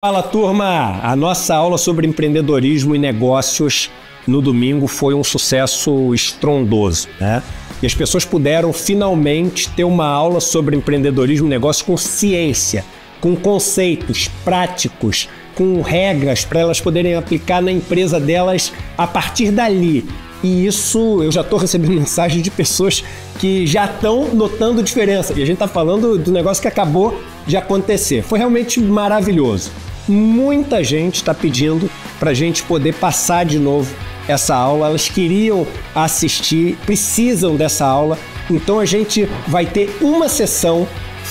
Fala turma! A nossa aula sobre empreendedorismo e negócios no domingo foi um sucesso estrondoso, né? E as pessoas puderam finalmente ter uma aula sobre empreendedorismo e negócios com ciência, com conceitos práticos com regras para elas poderem aplicar na empresa delas a partir dali. E isso eu já estou recebendo mensagens de pessoas que já estão notando diferença. E a gente está falando do negócio que acabou de acontecer. Foi realmente maravilhoso. Muita gente está pedindo para a gente poder passar de novo essa aula. Elas queriam assistir, precisam dessa aula. Então a gente vai ter uma sessão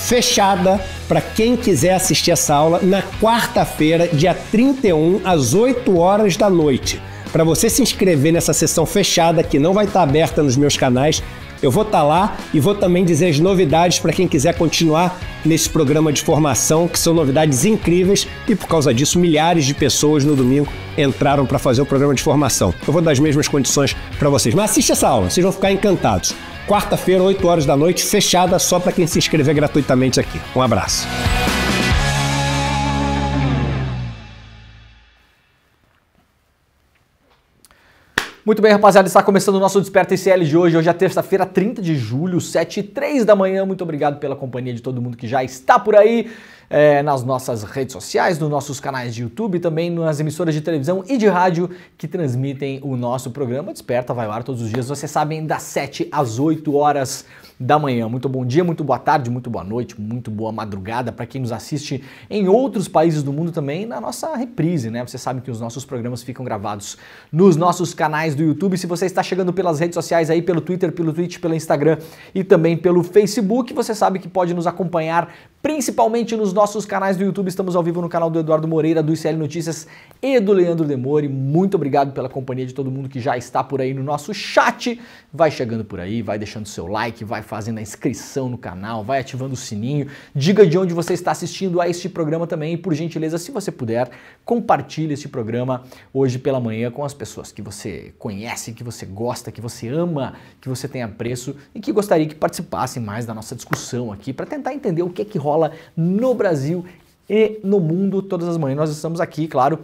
fechada para quem quiser assistir essa aula na quarta-feira, dia 31, às 8 horas da noite. Para você se inscrever nessa sessão fechada, que não vai estar tá aberta nos meus canais, eu vou estar tá lá e vou também dizer as novidades para quem quiser continuar nesse programa de formação, que são novidades incríveis e por causa disso milhares de pessoas no domingo entraram para fazer o programa de formação. Eu vou dar as mesmas condições para vocês. Mas assiste essa aula, vocês vão ficar encantados quarta-feira, 8 horas da noite, fechada só para quem se inscrever gratuitamente aqui. Um abraço. Muito bem, rapaziada, está começando o nosso Desperta ICL de hoje. Hoje é terça-feira, 30 de julho, 7 e 3 da manhã. Muito obrigado pela companhia de todo mundo que já está por aí é, nas nossas redes sociais, nos nossos canais de YouTube, também nas emissoras de televisão e de rádio que transmitem o nosso programa. Desperta, vai ao ar todos os dias, vocês sabem, das 7 às 8 horas da manhã. Muito bom dia, muito boa tarde, muito boa noite, muito boa madrugada para quem nos assiste em outros países do mundo também na nossa reprise, né? Você sabe que os nossos programas ficam gravados nos nossos canais do YouTube. Se você está chegando pelas redes sociais aí, pelo Twitter, pelo Twitch, pelo Instagram e também pelo Facebook, você sabe que pode nos acompanhar principalmente nos nossos canais do YouTube, estamos ao vivo no canal do Eduardo Moreira, do ICL Notícias e do Leandro Demore. Muito obrigado pela companhia de todo mundo que já está por aí no nosso chat. Vai chegando por aí, vai deixando seu like, vai fazendo a inscrição no canal, vai ativando o sininho. Diga de onde você está assistindo a este programa também e, por gentileza, se você puder, compartilhe este programa hoje pela manhã com as pessoas que você conhece, que você gosta, que você ama, que você tem apreço e que gostaria que participassem mais da nossa discussão aqui para tentar entender o que é que rola no Brasil Brasil e no mundo todas as manhãs. Nós estamos aqui, claro,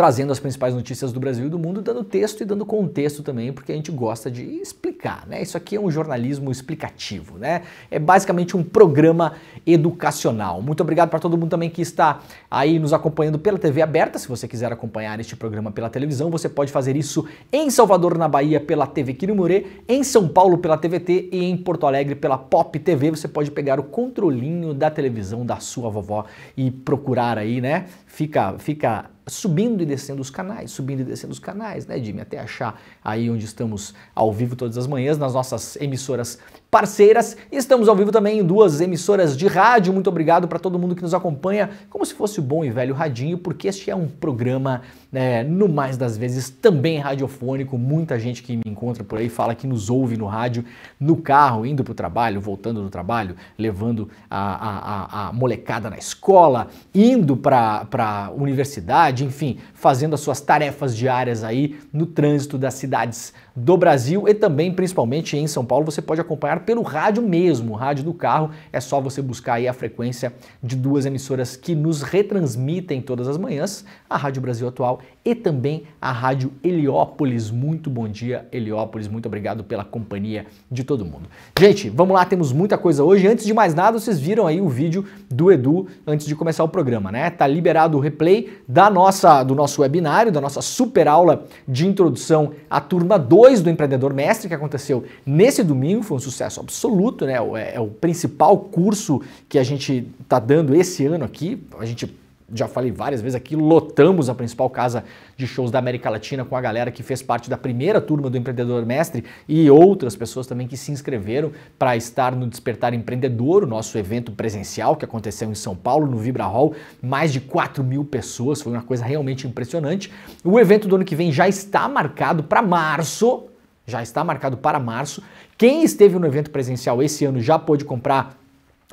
trazendo as principais notícias do Brasil e do mundo, dando texto e dando contexto também, porque a gente gosta de explicar, né? Isso aqui é um jornalismo explicativo, né? É basicamente um programa educacional. Muito obrigado para todo mundo também que está aí nos acompanhando pela TV aberta. Se você quiser acompanhar este programa pela televisão, você pode fazer isso em Salvador, na Bahia, pela TV Quirimurê, em São Paulo pela TVT e em Porto Alegre pela Pop TV. Você pode pegar o controlinho da televisão da sua vovó e procurar aí, né? Fica fica subindo e descendo os canais, subindo e descendo os canais, né, Jimmy? Até achar aí onde estamos ao vivo todas as manhãs nas nossas emissoras parceiras. E estamos ao vivo também em duas emissoras de rádio. Muito obrigado para todo mundo que nos acompanha, como se fosse o bom e velho radinho, porque este é um programa, né, no mais das vezes, também radiofônico. Muita gente que me encontra por aí fala que nos ouve no rádio, no carro, indo para o trabalho, voltando do trabalho, levando a, a, a molecada na escola, indo para a universidade, enfim, fazendo as suas tarefas diárias aí no trânsito das cidades do Brasil e também, principalmente, em São Paulo. Você pode acompanhar pelo rádio mesmo, o rádio do carro. É só você buscar aí a frequência de duas emissoras que nos retransmitem todas as manhãs, a Rádio Brasil Atual e também a Rádio Heliópolis. Muito bom dia, Heliópolis. Muito obrigado pela companhia de todo mundo. Gente, vamos lá, temos muita coisa hoje. Antes de mais nada, vocês viram aí o vídeo do Edu antes de começar o programa, né? Tá liberado o replay da nossa do nosso webinário, da nossa super aula de introdução à turma 2 do empreendedor mestre que aconteceu nesse domingo, foi um sucesso sucesso absoluto, né? É, é o principal curso que a gente está dando esse ano aqui. A gente já falei várias vezes aqui, lotamos a principal casa de shows da América Latina com a galera que fez parte da primeira turma do Empreendedor Mestre e outras pessoas também que se inscreveram para estar no Despertar Empreendedor, o nosso evento presencial que aconteceu em São Paulo, no Vibra Hall. Mais de 4 mil pessoas, foi uma coisa realmente impressionante. O evento do ano que vem já está marcado para março, já está marcado para março quem esteve no evento presencial esse ano já pôde comprar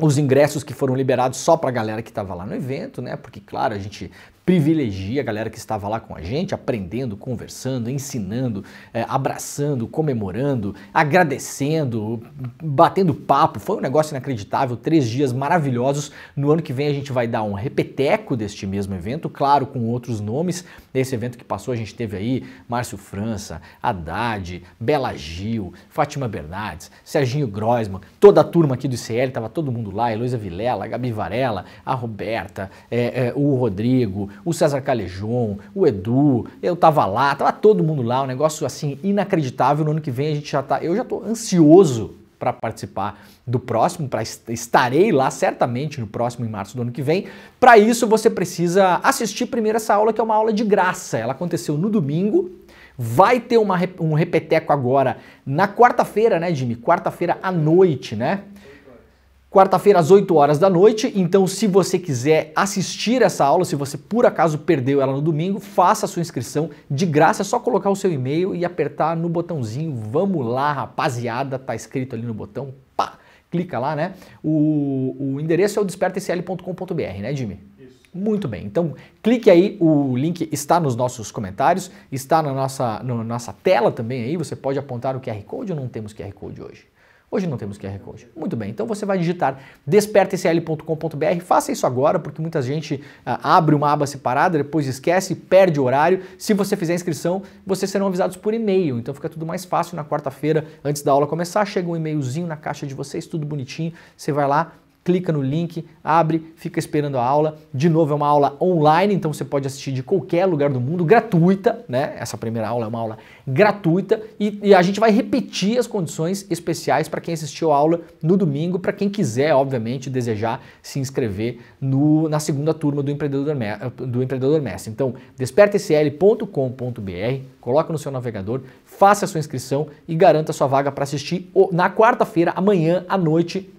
os ingressos que foram liberados só para a galera que estava lá no evento, né? Porque, claro, a gente privilegia a galera que estava lá com a gente, aprendendo, conversando, ensinando, é, abraçando, comemorando, agradecendo, batendo papo. Foi um negócio inacreditável, três dias maravilhosos. No ano que vem a gente vai dar um repeteco deste mesmo evento, claro, com outros nomes. Nesse evento que passou a gente teve aí Márcio França, Haddad, Bela Gil, Fátima Bernardes, Serginho Groisman, toda a turma aqui do ICL, estava todo mundo lá, Heloísa Vilela, Gabi Varela, a Roberta, é, é, o Rodrigo, o César Calejon, o Edu, eu tava lá, tava todo mundo lá, um negócio assim inacreditável. No ano que vem a gente já tá, eu já tô ansioso para participar do próximo, para estarei lá certamente no próximo em março do ano que vem. Para isso você precisa assistir primeiro essa aula que é uma aula de graça. Ela aconteceu no domingo. Vai ter uma, um repeteco agora na quarta-feira, né, Jimmy? Quarta-feira à noite, né? Quarta-feira às 8 horas da noite, então se você quiser assistir essa aula, se você por acaso perdeu ela no domingo, faça a sua inscrição de graça, é só colocar o seu e-mail e apertar no botãozinho Vamos lá, rapaziada, tá escrito ali no botão, pá, clica lá, né? O, o endereço é o despertacl.com.br, né, Jimmy? Isso. Muito bem, então clique aí, o link está nos nossos comentários, está na nossa, na nossa tela também aí, você pode apontar o QR Code ou não temos QR Code hoje? Hoje não temos QR Code. Muito bem, então você vai digitar despertacl.com.br, faça isso agora, porque muita gente ah, abre uma aba separada, depois esquece, perde o horário. Se você fizer a inscrição, vocês serão avisados por e-mail, então fica tudo mais fácil. Na quarta-feira, antes da aula começar, chega um e-mailzinho na caixa de vocês, tudo bonitinho, você vai lá, clica no link, abre, fica esperando a aula. De novo, é uma aula online, então você pode assistir de qualquer lugar do mundo, gratuita, né? Essa primeira aula é uma aula gratuita e, e a gente vai repetir as condições especiais para quem assistiu a aula no domingo, para quem quiser, obviamente, desejar se inscrever no, na segunda turma do Empreendedor, do Empreendedor Mestre. Então, despertacl.com.br, coloca no seu navegador, faça a sua inscrição e garanta a sua vaga para assistir na quarta-feira, amanhã à noite,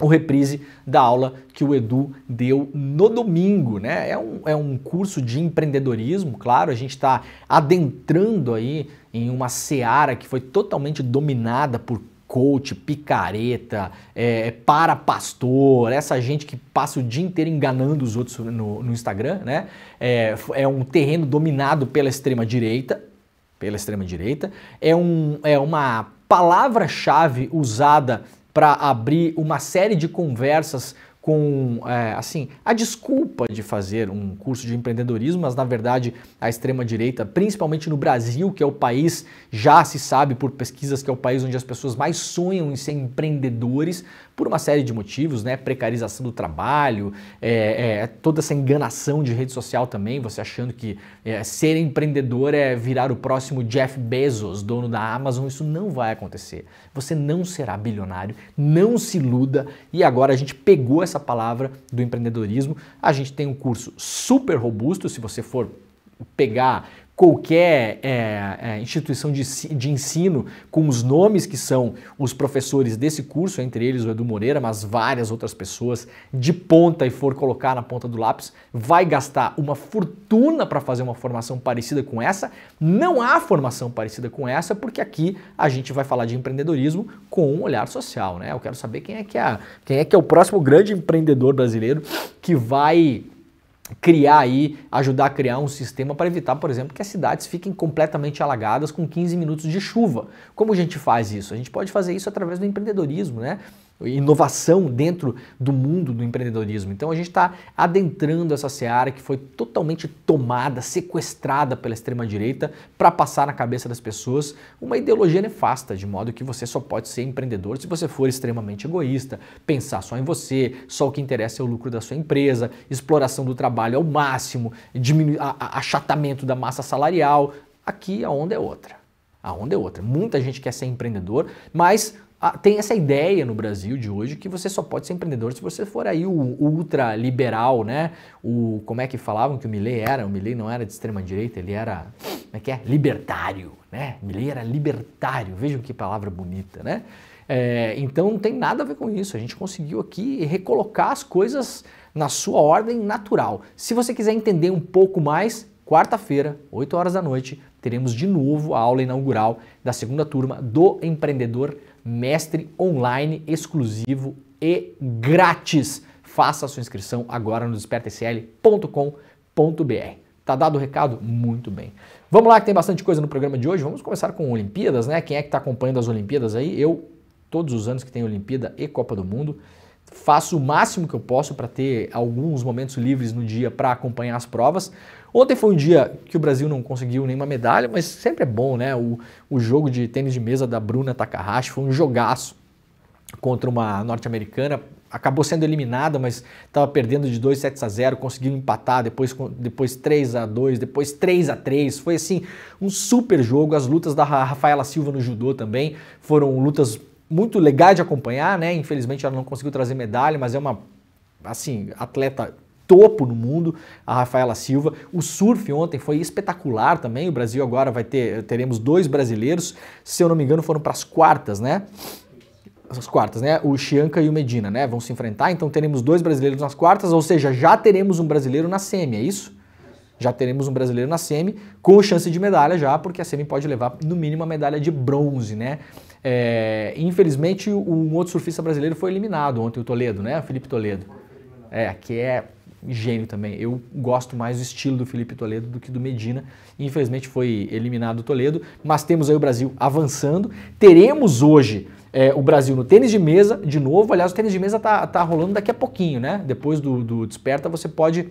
o reprise da aula que o Edu deu no domingo, né? É um, é um curso de empreendedorismo, claro, a gente está adentrando aí em uma seara que foi totalmente dominada por coach, picareta, é, para pastor, essa gente que passa o dia inteiro enganando os outros no, no Instagram, né? É, é um terreno dominado pela extrema direita, pela extrema direita, é, um, é uma palavra-chave usada para abrir uma série de conversas com é, assim a desculpa de fazer um curso de empreendedorismo, mas na verdade a extrema direita, principalmente no Brasil, que é o país já se sabe por pesquisas que é o país onde as pessoas mais sonham em ser empreendedores, por uma série de motivos, né? Precarização do trabalho, é, é, toda essa enganação de rede social também, você achando que é, ser empreendedor é virar o próximo Jeff Bezos, dono da Amazon, isso não vai acontecer. Você não será bilionário, não se iluda. E agora a gente pegou essa palavra do empreendedorismo. A gente tem um curso super robusto, se você for pegar qualquer é, é, instituição de, de, ensino com os nomes que são os professores desse curso, entre eles o Edu Moreira, mas várias outras pessoas de ponta e for colocar na ponta do lápis, vai gastar uma fortuna para fazer uma formação parecida com essa. Não há formação parecida com essa, porque aqui a gente vai falar de empreendedorismo com um olhar social, né? Eu quero saber quem é que é, quem é, que é o próximo grande empreendedor brasileiro que vai criar aí, ajudar a criar um sistema para evitar, por exemplo, que as cidades fiquem completamente alagadas com 15 minutos de chuva. Como a gente faz isso? A gente pode fazer isso através do empreendedorismo, né? inovação dentro do mundo do empreendedorismo. Então a gente está adentrando essa seara que foi totalmente tomada, sequestrada pela extrema-direita para passar na cabeça das pessoas uma ideologia nefasta, de modo que você só pode ser empreendedor se você for extremamente egoísta, pensar só em você, só o que interessa é o lucro da sua empresa, exploração do trabalho ao máximo, diminu achatamento da massa salarial. Aqui a onda é outra. A onda é outra. Muita gente quer ser empreendedor, mas ah, tem essa ideia no Brasil de hoje que você só pode ser empreendedor se você for aí o, ultra ultraliberal, né? O como é que falavam que o Milley era? O Milley não era de extrema direita, ele era como é que é? Libertário, né? Milley era libertário. Vejam que palavra bonita, né? É, então não tem nada a ver com isso. A gente conseguiu aqui recolocar as coisas na sua ordem natural. Se você quiser entender um pouco mais, quarta-feira, 8 horas da noite, teremos de novo a aula inaugural da segunda turma do Empreendedor mestre online exclusivo e grátis. Faça a sua inscrição agora no despertasl.com.br. Tá dado o recado? Muito bem. Vamos lá que tem bastante coisa no programa de hoje. Vamos começar com Olimpíadas, né? Quem é que está acompanhando as Olimpíadas aí? Eu, todos os anos que tem Olimpíada e Copa do Mundo, faço o máximo que eu posso para ter alguns momentos livres no dia para acompanhar as provas. Ontem foi um dia que o Brasil não conseguiu nenhuma medalha, mas sempre é bom, né? O, o jogo de tênis de mesa da Bruna Takahashi foi um jogaço contra uma norte-americana. Acabou sendo eliminada, mas estava perdendo de 2 7 a 0, conseguiu empatar, depois, depois 3 a 2, depois 3 a 3. Foi assim, um super jogo. As lutas da Rafaela Silva no judô também foram lutas muito legais de acompanhar, né? Infelizmente ela não conseguiu trazer medalha, mas é uma assim, atleta topo no mundo, a Rafaela Silva. O surf ontem foi espetacular também. O Brasil agora vai ter teremos dois brasileiros, se eu não me engano, foram para as quartas, né? As quartas, né? O Chianca e o Medina, né? Vão se enfrentar, então teremos dois brasileiros nas quartas, ou seja, já teremos um brasileiro na semi, é isso? já teremos um brasileiro na semi, com chance de medalha já, porque a semi pode levar no mínimo a medalha de bronze, né? É, infelizmente, um outro surfista brasileiro foi eliminado ontem, o Toledo, né? O Felipe Toledo. É, que é gênio também. Eu gosto mais do estilo do Felipe Toledo do que do Medina. Infelizmente foi eliminado o Toledo, mas temos aí o Brasil avançando. Teremos hoje é, o Brasil no tênis de mesa de novo. Aliás, o tênis de mesa tá, tá rolando daqui a pouquinho, né? Depois do, do Desperta, você pode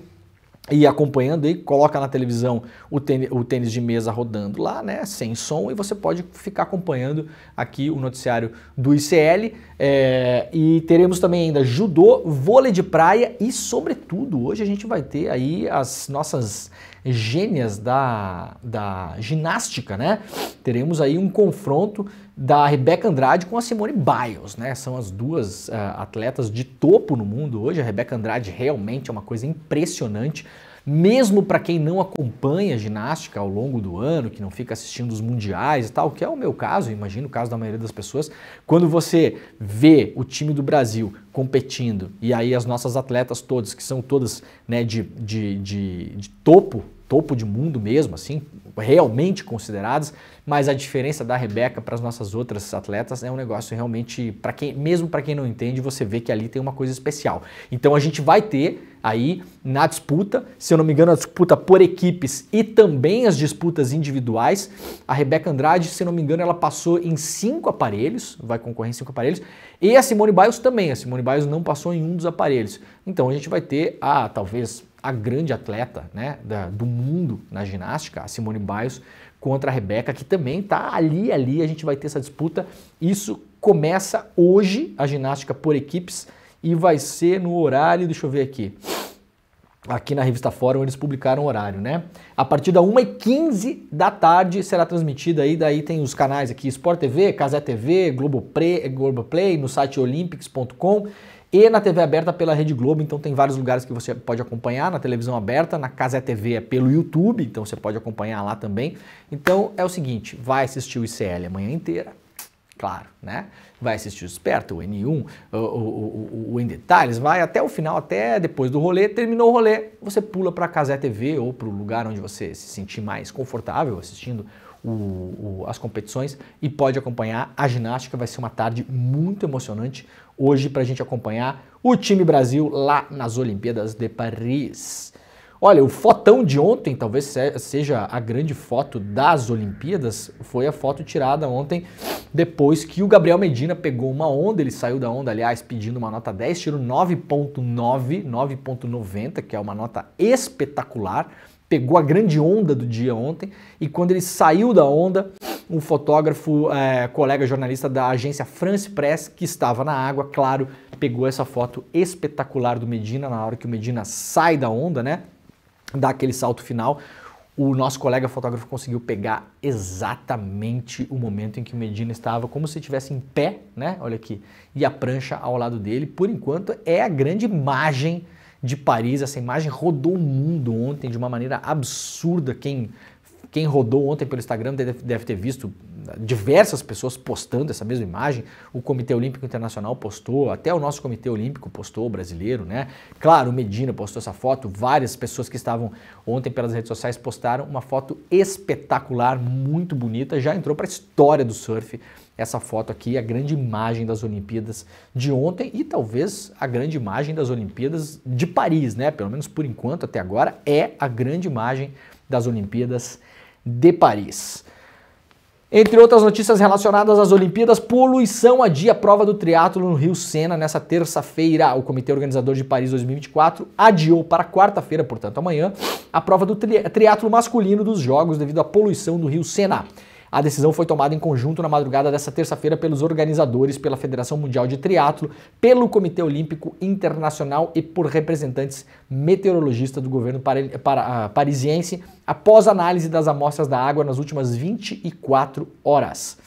e acompanhando aí, coloca na televisão o tênis, o tênis, de mesa rodando lá, né, sem som, e você pode ficar acompanhando aqui o noticiário do ICL. É, eh, e teremos também ainda judô, vôlei de praia e, sobretudo, hoje a gente vai ter aí as nossas gênias da, da ginástica, né? Teremos aí um confronto da Rebeca Andrade com a Simone Biles, né? São as duas uh, atletas de topo no mundo hoje. A Rebeca Andrade realmente é uma coisa impressionante mesmo para quem não acompanha ginástica ao longo do ano, que não fica assistindo os mundiais e tal, que é o meu caso, imagino o caso da maioria das pessoas, quando você vê o time do Brasil competindo e aí as nossas atletas todas, que são todas né, de, de, de, de topo topo de mundo mesmo, assim, realmente consideradas, mas a diferença da Rebeca para as nossas outras atletas é um negócio realmente, para quem, mesmo para quem não entende, você vê que ali tem uma coisa especial. Então a gente vai ter aí na disputa, se eu não me engano, a disputa por equipes e também as disputas individuais. A Rebeca Andrade, se eu não me engano, ela passou em cinco aparelhos, vai concorrer em cinco aparelhos, e a Simone Biles também. A Simone Biles não passou em um dos aparelhos. Então a gente vai ter a talvez a grande atleta né, da, do mundo na ginástica, a Simone Biles, contra a Rebeca, que também está ali, ali, a gente vai ter essa disputa. Isso começa hoje, a ginástica por equipes, e vai ser no horário, deixa eu ver aqui, aqui na revista Fórum eles publicaram o horário, né? A partir da 1h15 da tarde será transmitida aí, daí tem os canais aqui, Sport TV, Casé TV, Globoplay, Globoplay no site olympics.com e na TV aberta pela Rede Globo, então tem vários lugares que você pode acompanhar, na televisão aberta, na Casa TV é pelo YouTube, então você pode acompanhar lá também. Então é o seguinte, vai assistir o ICL a manhã inteira, claro, né? Vai assistir o Esperto, o N1, o, o, o, o Em Detalhes, vai até o final, até depois do rolê. Terminou o rolê, você pula para a Casé TV ou para o lugar onde você se sentir mais confortável assistindo o, o, as competições e pode acompanhar a ginástica. Vai ser uma tarde muito emocionante hoje para a gente acompanhar o time Brasil lá nas Olimpíadas de Paris. Olha, o fotão de ontem, talvez seja a grande foto das Olimpíadas, foi a foto tirada ontem depois que o Gabriel Medina pegou uma onda, ele saiu da onda, aliás, pedindo uma nota 10, tirou 9.9, 9.90, que é uma nota espetacular pegou a grande onda do dia ontem e quando ele saiu da onda, um fotógrafo, é, colega jornalista da agência France Press, que estava na água, claro, pegou essa foto espetacular do Medina na hora que o Medina sai da onda, né? Dá aquele salto final. O nosso colega fotógrafo conseguiu pegar exatamente o momento em que o Medina estava, como se estivesse em pé, né? Olha aqui, e a prancha ao lado dele. Por enquanto, é a grande imagem de Paris. Essa imagem rodou o mundo ontem de uma maneira absurda. Quem, quem rodou ontem pelo Instagram deve ter visto diversas pessoas postando essa mesma imagem. O Comitê Olímpico Internacional postou, até o nosso Comitê Olímpico postou, brasileiro, né? Claro, Medina postou essa foto, várias pessoas que estavam ontem pelas redes sociais postaram uma foto espetacular, muito bonita, já entrou para a história do surf essa foto aqui, é a grande imagem das Olimpíadas de ontem e talvez a grande imagem das Olimpíadas de Paris, né? Pelo menos por enquanto, até agora, é a grande imagem das Olimpíadas de Paris. Entre outras notícias relacionadas às Olimpíadas, poluição adia a prova do triatlo no Rio Sena nessa terça-feira. O Comitê Organizador de Paris 2024 adiou para quarta-feira, portanto amanhã, a prova do tri triatlo masculino dos Jogos devido à poluição do Rio Sena. A decisão foi tomada em conjunto na madrugada dessa terça-feira pelos organizadores, pela Federação Mundial de Triatlo, pelo Comitê Olímpico Internacional e por representantes meteorologistas do governo ah, parisiense, após análise das amostras da água nas últimas 24 horas.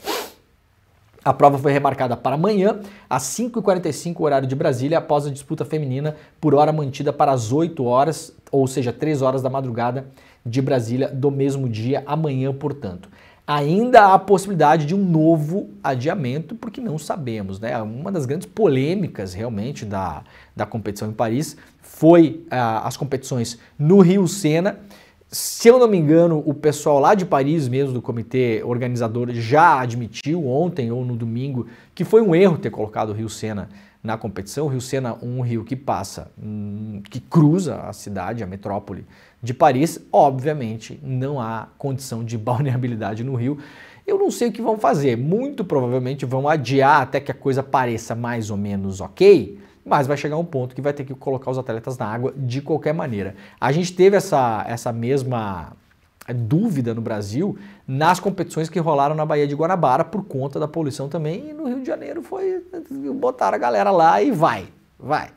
A prova foi remarcada para amanhã, às 5h45, horário de Brasília, após a disputa feminina por hora mantida para as 8 horas, ou seja, 3 horas da madrugada de Brasília do mesmo dia, amanhã, portanto ainda há a possibilidade de um novo adiamento, porque não sabemos. Né? Uma das grandes polêmicas realmente da, da competição em Paris foi ah, as competições no Rio Sena. Se eu não me engano, o pessoal lá de Paris, mesmo do comitê organizador, já admitiu ontem ou no domingo que foi um erro ter colocado o Rio Sena na competição. O Rio Sena, um rio que passa, hum, que cruza a cidade, a metrópole de Paris, obviamente não há condição de balneabilidade no Rio. Eu não sei o que vão fazer, muito provavelmente vão adiar até que a coisa pareça mais ou menos ok, mas vai chegar um ponto que vai ter que colocar os atletas na água de qualquer maneira. A gente teve essa, essa mesma eh, dúvida no Brasil nas competições que rolaram na Baía de Guanabara por conta da poluição também e no Rio de Janeiro foi botar a galera lá e vai, vai.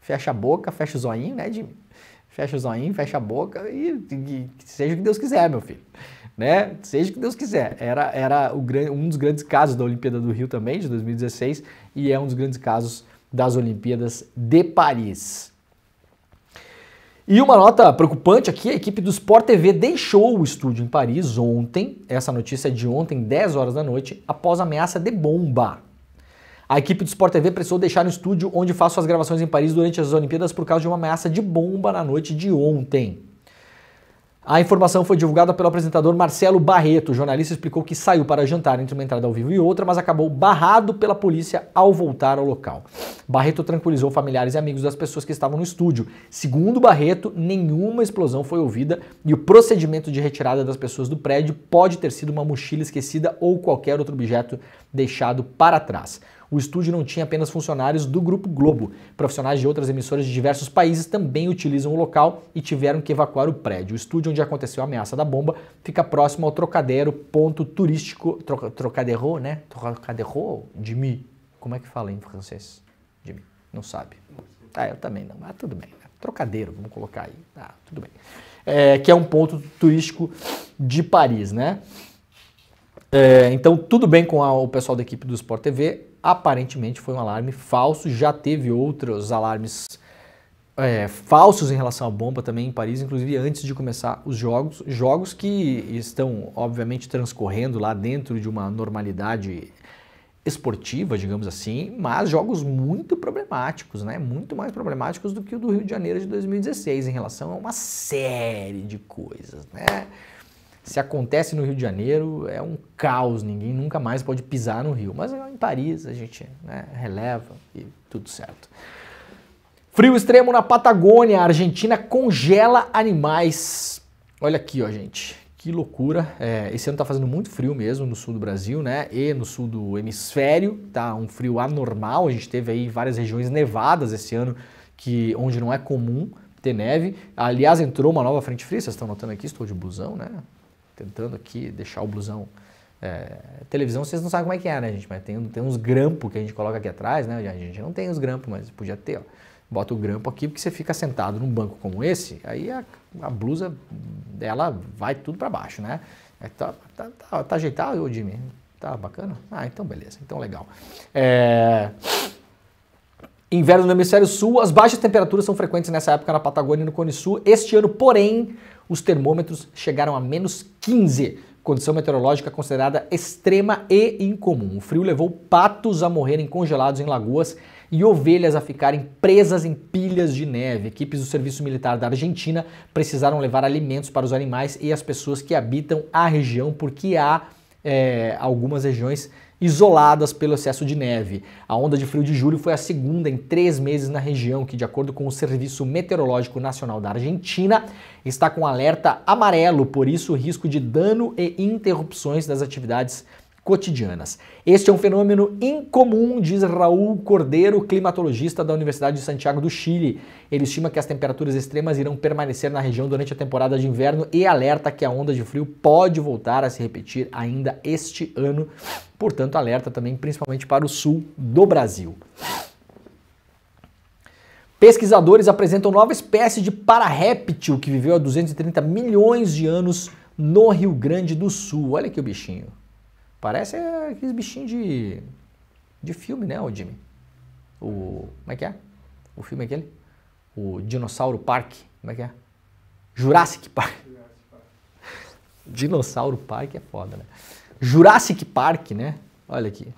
Fecha a boca, fecha o zoinho, né, Jimmy? fecha o olhinhos, fecha a boca e, e, seja o que Deus quiser, meu filho. Né? Seja o que Deus quiser. Era, era o, um dos grandes casos da Olimpíada do Rio também, de 2016, e é um dos grandes casos das Olimpíadas de Paris. E uma nota preocupante aqui, a equipe do Sport TV deixou o estúdio em Paris ontem, essa notícia é de ontem, 10 horas da noite, após ameaça de bomba. A equipe do Sport TV precisou deixar o estúdio onde faço as gravações em Paris durante as Olimpíadas por causa de uma ameaça de bomba na noite de ontem. A informação foi divulgada pelo apresentador Marcelo Barreto. O jornalista explicou que saiu para jantar entre uma entrada ao vivo e outra, mas acabou barrado pela polícia ao voltar ao local. Barreto tranquilizou familiares e amigos das pessoas que estavam no estúdio. Segundo Barreto, nenhuma explosão foi ouvida e o procedimento de retirada das pessoas do prédio pode ter sido uma mochila esquecida ou qualquer outro objeto deixado para trás o estúdio não tinha apenas funcionários do Grupo Globo. Profissionais de outras emissoras de diversos países também utilizam o local e tiveram que evacuar o prédio. O estúdio onde aconteceu a ameaça da bomba fica próximo ao Trocadero, ponto turístico. Troca, trocadero, né? Trocadero de mim. Como é que fala em francês? De mim. Não sabe. Ah, eu também não, mas ah, tudo bem. Trocadeiro, vamos colocar aí. Ah, tudo bem. É, que é um ponto turístico de Paris, né? É, então, tudo bem com a, o pessoal da equipe do Sport TV aparentemente foi um alarme falso. Já teve outros alarmes é, falsos em relação à bomba também em Paris, inclusive antes de começar os jogos. Jogos que estão, obviamente, transcorrendo lá dentro de uma normalidade esportiva, digamos assim, mas jogos muito problemáticos, né? Muito mais problemáticos do que o do Rio de Janeiro de 2016 em relação a uma série de coisas, né? Se acontece no Rio de Janeiro, é um caos, ninguém nunca mais pode pisar no Rio. Mas em Paris a gente né, releva e tudo certo. Frio extremo na Patagônia, a Argentina congela animais. Olha aqui, ó, gente. Que loucura. É, esse ano tá fazendo muito frio mesmo no sul do Brasil, né? E no sul do hemisfério, tá um frio anormal. A gente teve aí várias regiões nevadas esse ano, que onde não é comum ter neve. Aliás, entrou uma nova frente fria, vocês estão notando aqui, estou de busão, né? tentando aqui deixar o blusão. É, televisão vocês não sabem como é que é, né, gente? Mas tem, tem uns grampos que a gente coloca aqui atrás, né? A gente não tem os grampos, mas podia ter, ó. Bota o grampo aqui, porque você fica sentado num banco como esse, aí a, a blusa dela vai tudo para baixo, né? É, tá, tá, tá, tá ajeitado, ô Jimmy? Tá bacana? Ah, então beleza, então legal. É... Inverno no hemisfério sul, as baixas temperaturas são frequentes nessa época na Patagônia e no Cone Sul. Este ano, porém, os termômetros chegaram a menos 15. Condição meteorológica considerada extrema e incomum. O frio levou patos a morrerem congelados em lagoas e ovelhas a ficarem presas em pilhas de neve. Equipes do Serviço Militar da Argentina precisaram levar alimentos para os animais e as pessoas que habitam a região, porque há é, algumas regiões isoladas pelo excesso de neve. A onda de frio de julho foi a segunda em três meses na região, que, de acordo com o Serviço Meteorológico Nacional da Argentina, está com alerta amarelo, por isso risco de dano e interrupções das atividades cotidianas. Este é um fenômeno incomum, diz Raul Cordeiro, climatologista da Universidade de Santiago do Chile. Ele estima que as temperaturas extremas irão permanecer na região durante a temporada de inverno e alerta que a onda de frio pode voltar a se repetir ainda este ano. Portanto, alerta também principalmente para o sul do Brasil. Pesquisadores apresentam nova espécie de pararéptil que viveu há 230 milhões de anos no Rio Grande do Sul. Olha que o bichinho. Parece é, aqueles bichinhos de, de filme, né, o Jimmy? O, como é que é? O filme é aquele? O Dinossauro Park. Como é que é? Jurassic Park. Jurassic Park. Dinossauro Park é foda, né? Jurassic Park, né? Olha aqui.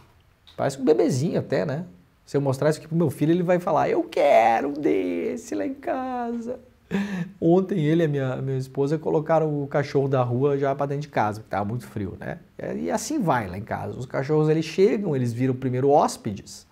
Parece um bebezinho até, né? Se eu mostrar isso aqui pro meu filho, ele vai falar: Eu quero um desse lá em casa. Ontem ele e a minha, minha esposa colocaram o cachorro da rua já para dentro de casa, porque estava muito frio, né? E assim vai lá em casa. Os cachorros eles chegam, eles viram primeiro hóspedes,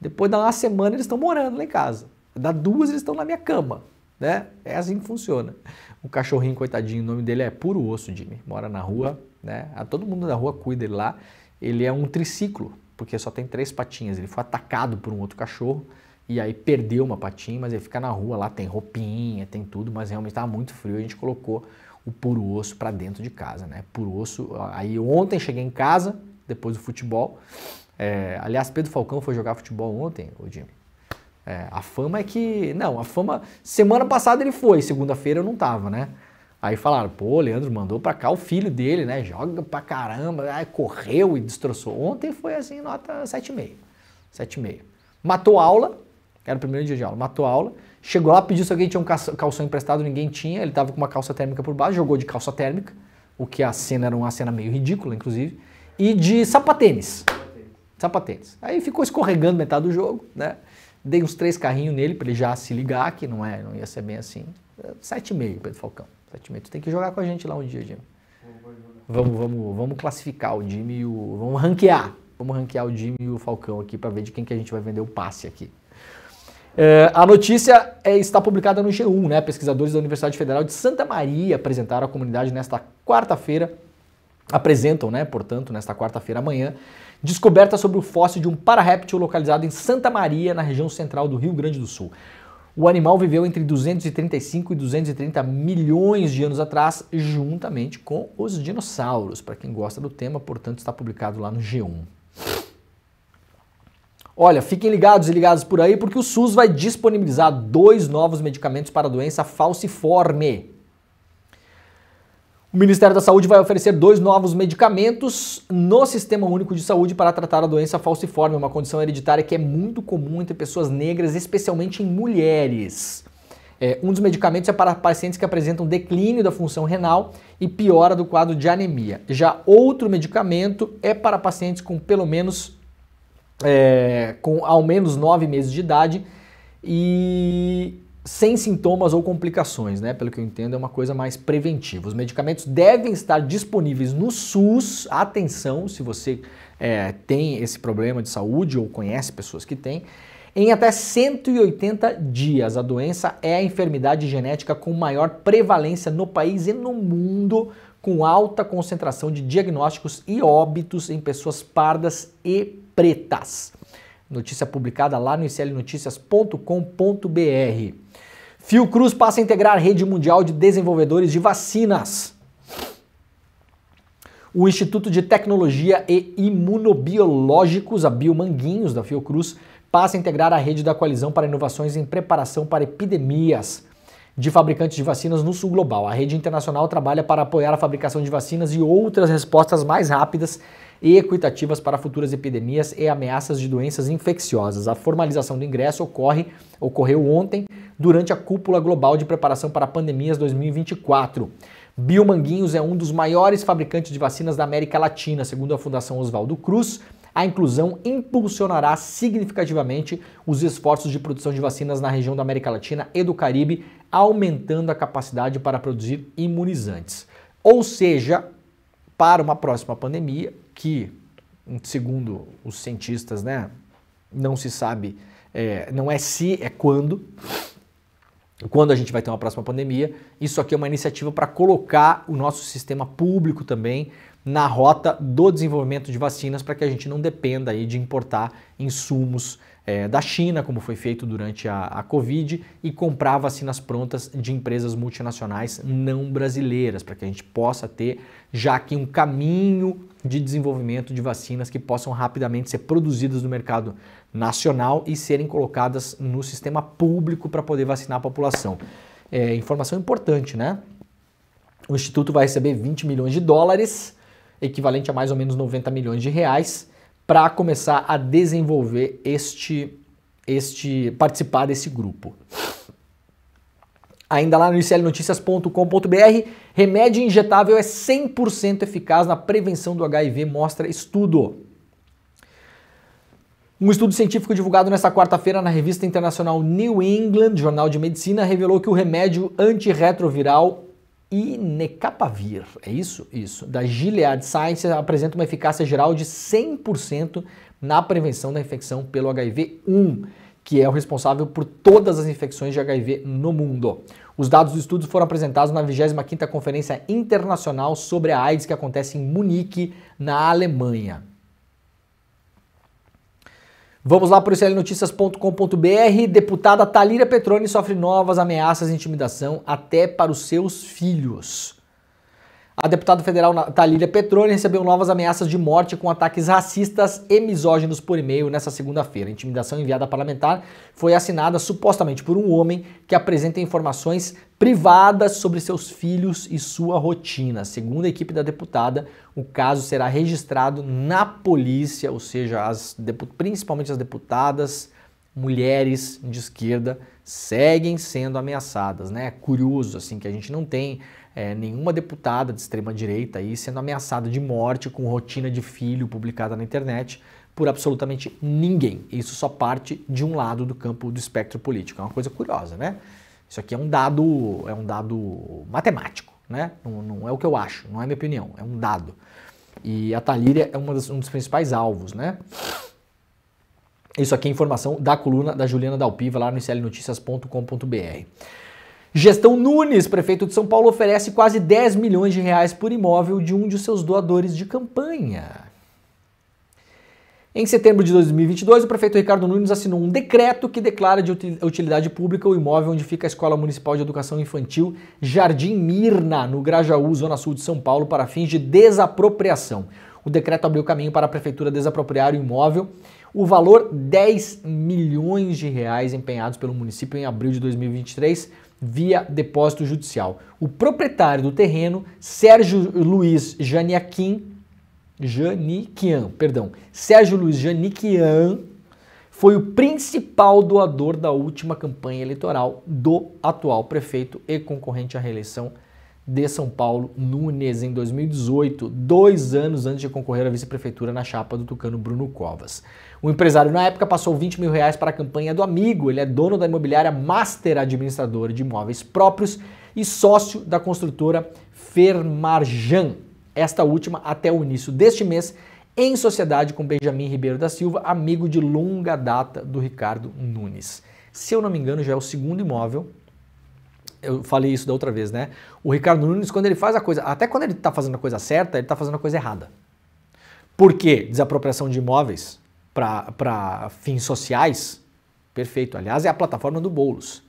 depois da uma semana eles estão morando lá em casa. Da duas eles estão na minha cama, né? É assim que funciona. O cachorrinho, coitadinho, o nome dele é Puro Osso, Jimmy. Mora na rua, né? Ah, todo mundo da rua cuida dele lá. Ele é um triciclo, porque só tem três patinhas. Ele foi atacado por um outro cachorro e aí perdeu uma patinha, mas aí fica na rua, lá tem roupinha, tem tudo, mas realmente estava muito frio, a gente colocou o puro osso para dentro de casa, né? Puro osso. Aí ontem cheguei em casa, depois do futebol. É, aliás, Pedro Falcão foi jogar futebol ontem, o Jimmy. É, a fama é que. Não, a fama. Semana passada ele foi, segunda-feira eu não tava, né? Aí falaram, pô, Leandro mandou pra cá o filho dele, né? Joga pra caramba, aí correu e destroçou. Ontem foi assim, nota 7,5. 7,5. Matou aula, era o primeiro dia de aula. Matou a aula. Chegou lá, pediu se alguém tinha um calção emprestado, ninguém tinha. Ele estava com uma calça térmica por baixo, jogou de calça térmica, o que a cena era uma cena meio ridícula, inclusive. E de sapatênis. Sapatênis. Aí ficou escorregando metade do jogo, né? Dei uns três carrinhos nele para ele já se ligar, que não é, não ia ser bem assim. Sete e meio, Pedro Falcão. Sete e meio. Tu tem que jogar com a gente lá um dia, Jimmy. Vamos, vamos, vamos classificar o Jimmy e o... Vamos ranquear. Vamos ranquear o Jimmy e o Falcão aqui para ver de quem que a gente vai vender o passe aqui. É, a notícia é, está publicada no G1, né? Pesquisadores da Universidade Federal de Santa Maria apresentaram à comunidade nesta quarta-feira, apresentam, né, portanto, nesta quarta-feira amanhã, descoberta sobre o fóssil de um pararéptil localizado em Santa Maria, na região central do Rio Grande do Sul. O animal viveu entre 235 e 230 milhões de anos atrás, juntamente com os dinossauros. Para quem gosta do tema, portanto, está publicado lá no G1. Olha, fiquem ligados e ligados por aí, porque o SUS vai disponibilizar dois novos medicamentos para a doença falciforme. O Ministério da Saúde vai oferecer dois novos medicamentos no Sistema Único de Saúde para tratar a doença falciforme, uma condição hereditária que é muito comum entre pessoas negras, especialmente em mulheres. É, um dos medicamentos é para pacientes que apresentam declínio da função renal e piora do quadro de anemia. Já outro medicamento é para pacientes com pelo menos é, com ao menos 9 meses de idade e sem sintomas ou complicações, né? Pelo que eu entendo, é uma coisa mais preventiva. Os medicamentos devem estar disponíveis no SUS. Atenção, se você é, tem esse problema de saúde ou conhece pessoas que têm, em até 180 dias. A doença é a enfermidade genética com maior prevalência no país e no mundo, com alta concentração de diagnósticos e óbitos em pessoas pardas e pretas. Notícia publicada lá no iclnoticias.com.br. Fiocruz passa a integrar a rede mundial de desenvolvedores de vacinas. O Instituto de Tecnologia e Imunobiológicos, a Biomanguinhos da Fiocruz, passa a integrar a rede da coalizão para inovações em preparação para epidemias de fabricantes de vacinas no sul global. A rede internacional trabalha para apoiar a fabricação de vacinas e outras respostas mais rápidas e equitativas para futuras epidemias e ameaças de doenças infecciosas. A formalização do ingresso ocorre ocorreu ontem durante a cúpula global de preparação para pandemias 2024. Biomanguinhos é um dos maiores fabricantes de vacinas da América Latina, segundo a Fundação Oswaldo Cruz. A inclusão impulsionará significativamente os esforços de produção de vacinas na região da América Latina e do Caribe, aumentando a capacidade para produzir imunizantes. Ou seja, para uma próxima pandemia, que, hum, segundo os cientistas, né, não se sabe, é, não é se, é quando, quando a gente vai ter uma próxima pandemia. Isso aqui é uma iniciativa para colocar o nosso sistema público também na rota do desenvolvimento de vacinas para que a gente não dependa aí de importar insumos é, da China, como foi feito durante a, a Covid, e comprar vacinas prontas de empresas multinacionais não brasileiras, para que a gente possa ter já aqui um caminho de desenvolvimento de vacinas que possam rapidamente ser produzidas no mercado nacional e serem colocadas no sistema público para poder vacinar a população. É, informação importante, né? O Instituto vai receber 20 milhões de dólares, equivalente a mais ou menos 90 milhões de reais para começar a desenvolver este, este participar desse grupo. Ainda lá no iclnoticias.com.br, remédio injetável é 100% eficaz na prevenção do HIV, mostra estudo. Um estudo científico divulgado nesta quarta-feira na revista internacional New England Jornal de Medicina revelou que o remédio antirretroviral Inecapavir, é isso? Isso. Da Gilead Sciences apresenta uma eficácia geral de 100% na prevenção da infecção pelo HIV-1, que é o responsável por todas as infecções de HIV no mundo. Os dados do estudo foram apresentados na 25ª Conferência Internacional sobre a AIDS que acontece em Munique, na Alemanha. Vamos lá para o clnoticias.com.br. Deputada Talira Petroni sofre novas ameaças e intimidação até para os seus filhos. A deputada federal Talília Petroni recebeu novas ameaças de morte com ataques racistas e misóginos por e-mail nesta segunda-feira. A intimidação enviada à parlamentar foi assinada supostamente por um homem que apresenta informações privadas sobre seus filhos e sua rotina. Segundo a equipe da deputada, o caso será registrado na polícia, ou seja, as principalmente as deputadas mulheres de esquerda seguem sendo ameaçadas, né? É curioso assim que a gente não tem é, nenhuma deputada de extrema-direita aí sendo ameaçada de morte com rotina de filho publicada na internet por absolutamente ninguém. Isso só parte de um lado do campo do espectro político. É uma coisa curiosa, né? Isso aqui é um dado, é um dado matemático, né? Não, não é o que eu acho, não é minha opinião, é um dado. E a Talíria é das, um dos principais alvos, né? Isso aqui é informação da coluna da Juliana Dalpiva lá no clnoticias.com.br. Gestão Nunes, prefeito de São Paulo, oferece quase 10 milhões de reais por imóvel de um de seus doadores de campanha. Em setembro de 2022, o prefeito Ricardo Nunes assinou um decreto que declara de utilidade pública o imóvel onde fica a Escola Municipal de Educação Infantil Jardim Mirna, no Grajaú, zona sul de São Paulo, para fins de desapropriação. O decreto abriu caminho para a prefeitura desapropriar o imóvel o valor 10 milhões de reais empenhados pelo município em abril de 2023 via depósito judicial. O proprietário do terreno, Sérgio Luiz Janiaquim, Janiquian, perdão, Sérgio Luiz Janiquian foi o principal doador da última campanha eleitoral do atual prefeito e concorrente à reeleição de São Paulo, Nunes, em 2018, dois anos antes de concorrer à vice-prefeitura na chapa do tucano Bruno Covas. O empresário, na época, passou 20 mil reais para a campanha do amigo. Ele é dono da imobiliária Master Administradora de Imóveis Próprios e sócio da construtora Fermarjan. Esta última até o início deste mês, em sociedade com Benjamin Ribeiro da Silva, amigo de longa data do Ricardo Nunes. Se eu não me engano, já é o segundo imóvel eu falei isso da outra vez, né? O Ricardo Nunes, quando ele faz a coisa, até quando ele está fazendo a coisa certa, ele está fazendo a coisa errada. Por quê? Desapropriação de imóveis para fins sociais, perfeito. Aliás, é a plataforma do Boulos.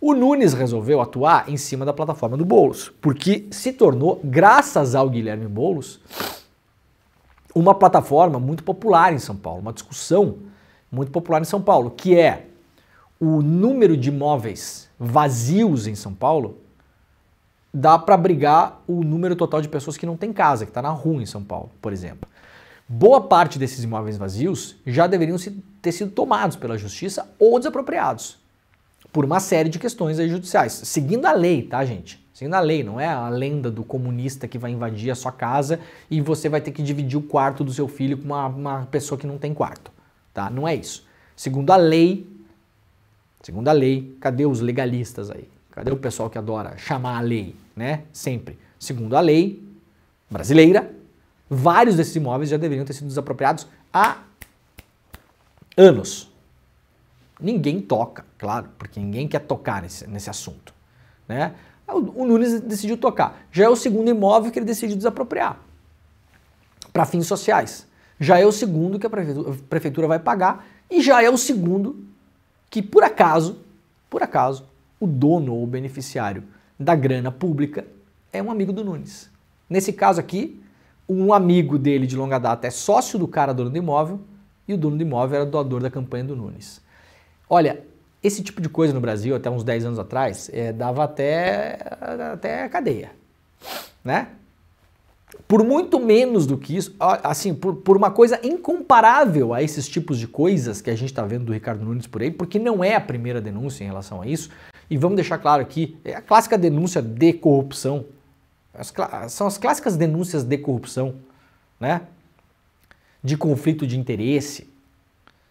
O Nunes resolveu atuar em cima da plataforma do Boulos, porque se tornou, graças ao Guilherme Boulos, uma plataforma muito popular em São Paulo, uma discussão muito popular em São Paulo, que é o número de imóveis vazios em São Paulo, dá para brigar o número total de pessoas que não tem casa, que está na rua em São Paulo, por exemplo. Boa parte desses imóveis vazios já deveriam ter sido tomados pela justiça ou desapropriados por uma série de questões judiciais, seguindo a lei, tá, gente? Seguindo a lei, não é a lenda do comunista que vai invadir a sua casa e você vai ter que dividir o quarto do seu filho com uma, uma pessoa que não tem quarto, tá? Não é isso. Segundo a lei Segundo a lei, cadê os legalistas aí? Cadê o pessoal que adora chamar a lei, né? Sempre. Segundo a lei brasileira, vários desses imóveis já deveriam ter sido desapropriados há anos. Ninguém toca, claro, porque ninguém quer tocar nesse, nesse assunto, né? O Nunes decidiu tocar. Já é o segundo imóvel que ele decidiu desapropriar para fins sociais. Já é o segundo que a prefeitura vai pagar e já é o segundo que por acaso, por acaso, o dono ou beneficiário da grana pública é um amigo do Nunes. Nesse caso aqui, um amigo dele de longa data é sócio do cara dono do imóvel e o dono do imóvel era doador da campanha do Nunes. Olha, esse tipo de coisa no Brasil, até uns 10 anos atrás, é, dava até, até cadeia, né? por muito menos do que isso, assim, por, por uma coisa incomparável a esses tipos de coisas que a gente está vendo do Ricardo Nunes por aí, porque não é a primeira denúncia em relação a isso. E vamos deixar claro aqui, é a clássica denúncia de corrupção. As, são as clássicas denúncias de corrupção, né? De conflito de interesse,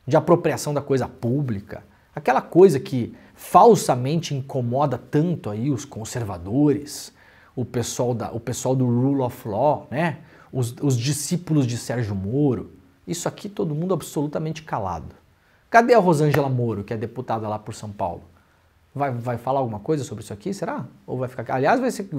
de apropriação da coisa pública, aquela coisa que falsamente incomoda tanto aí os conservadores o pessoal, da, o pessoal do Rule of Law, né? os, os discípulos de Sérgio Moro. Isso aqui todo mundo absolutamente calado. Cadê a Rosângela Moro, que é deputada lá por São Paulo? Vai, vai falar alguma coisa sobre isso aqui, será? Ou vai ficar. Aliás, vai ser,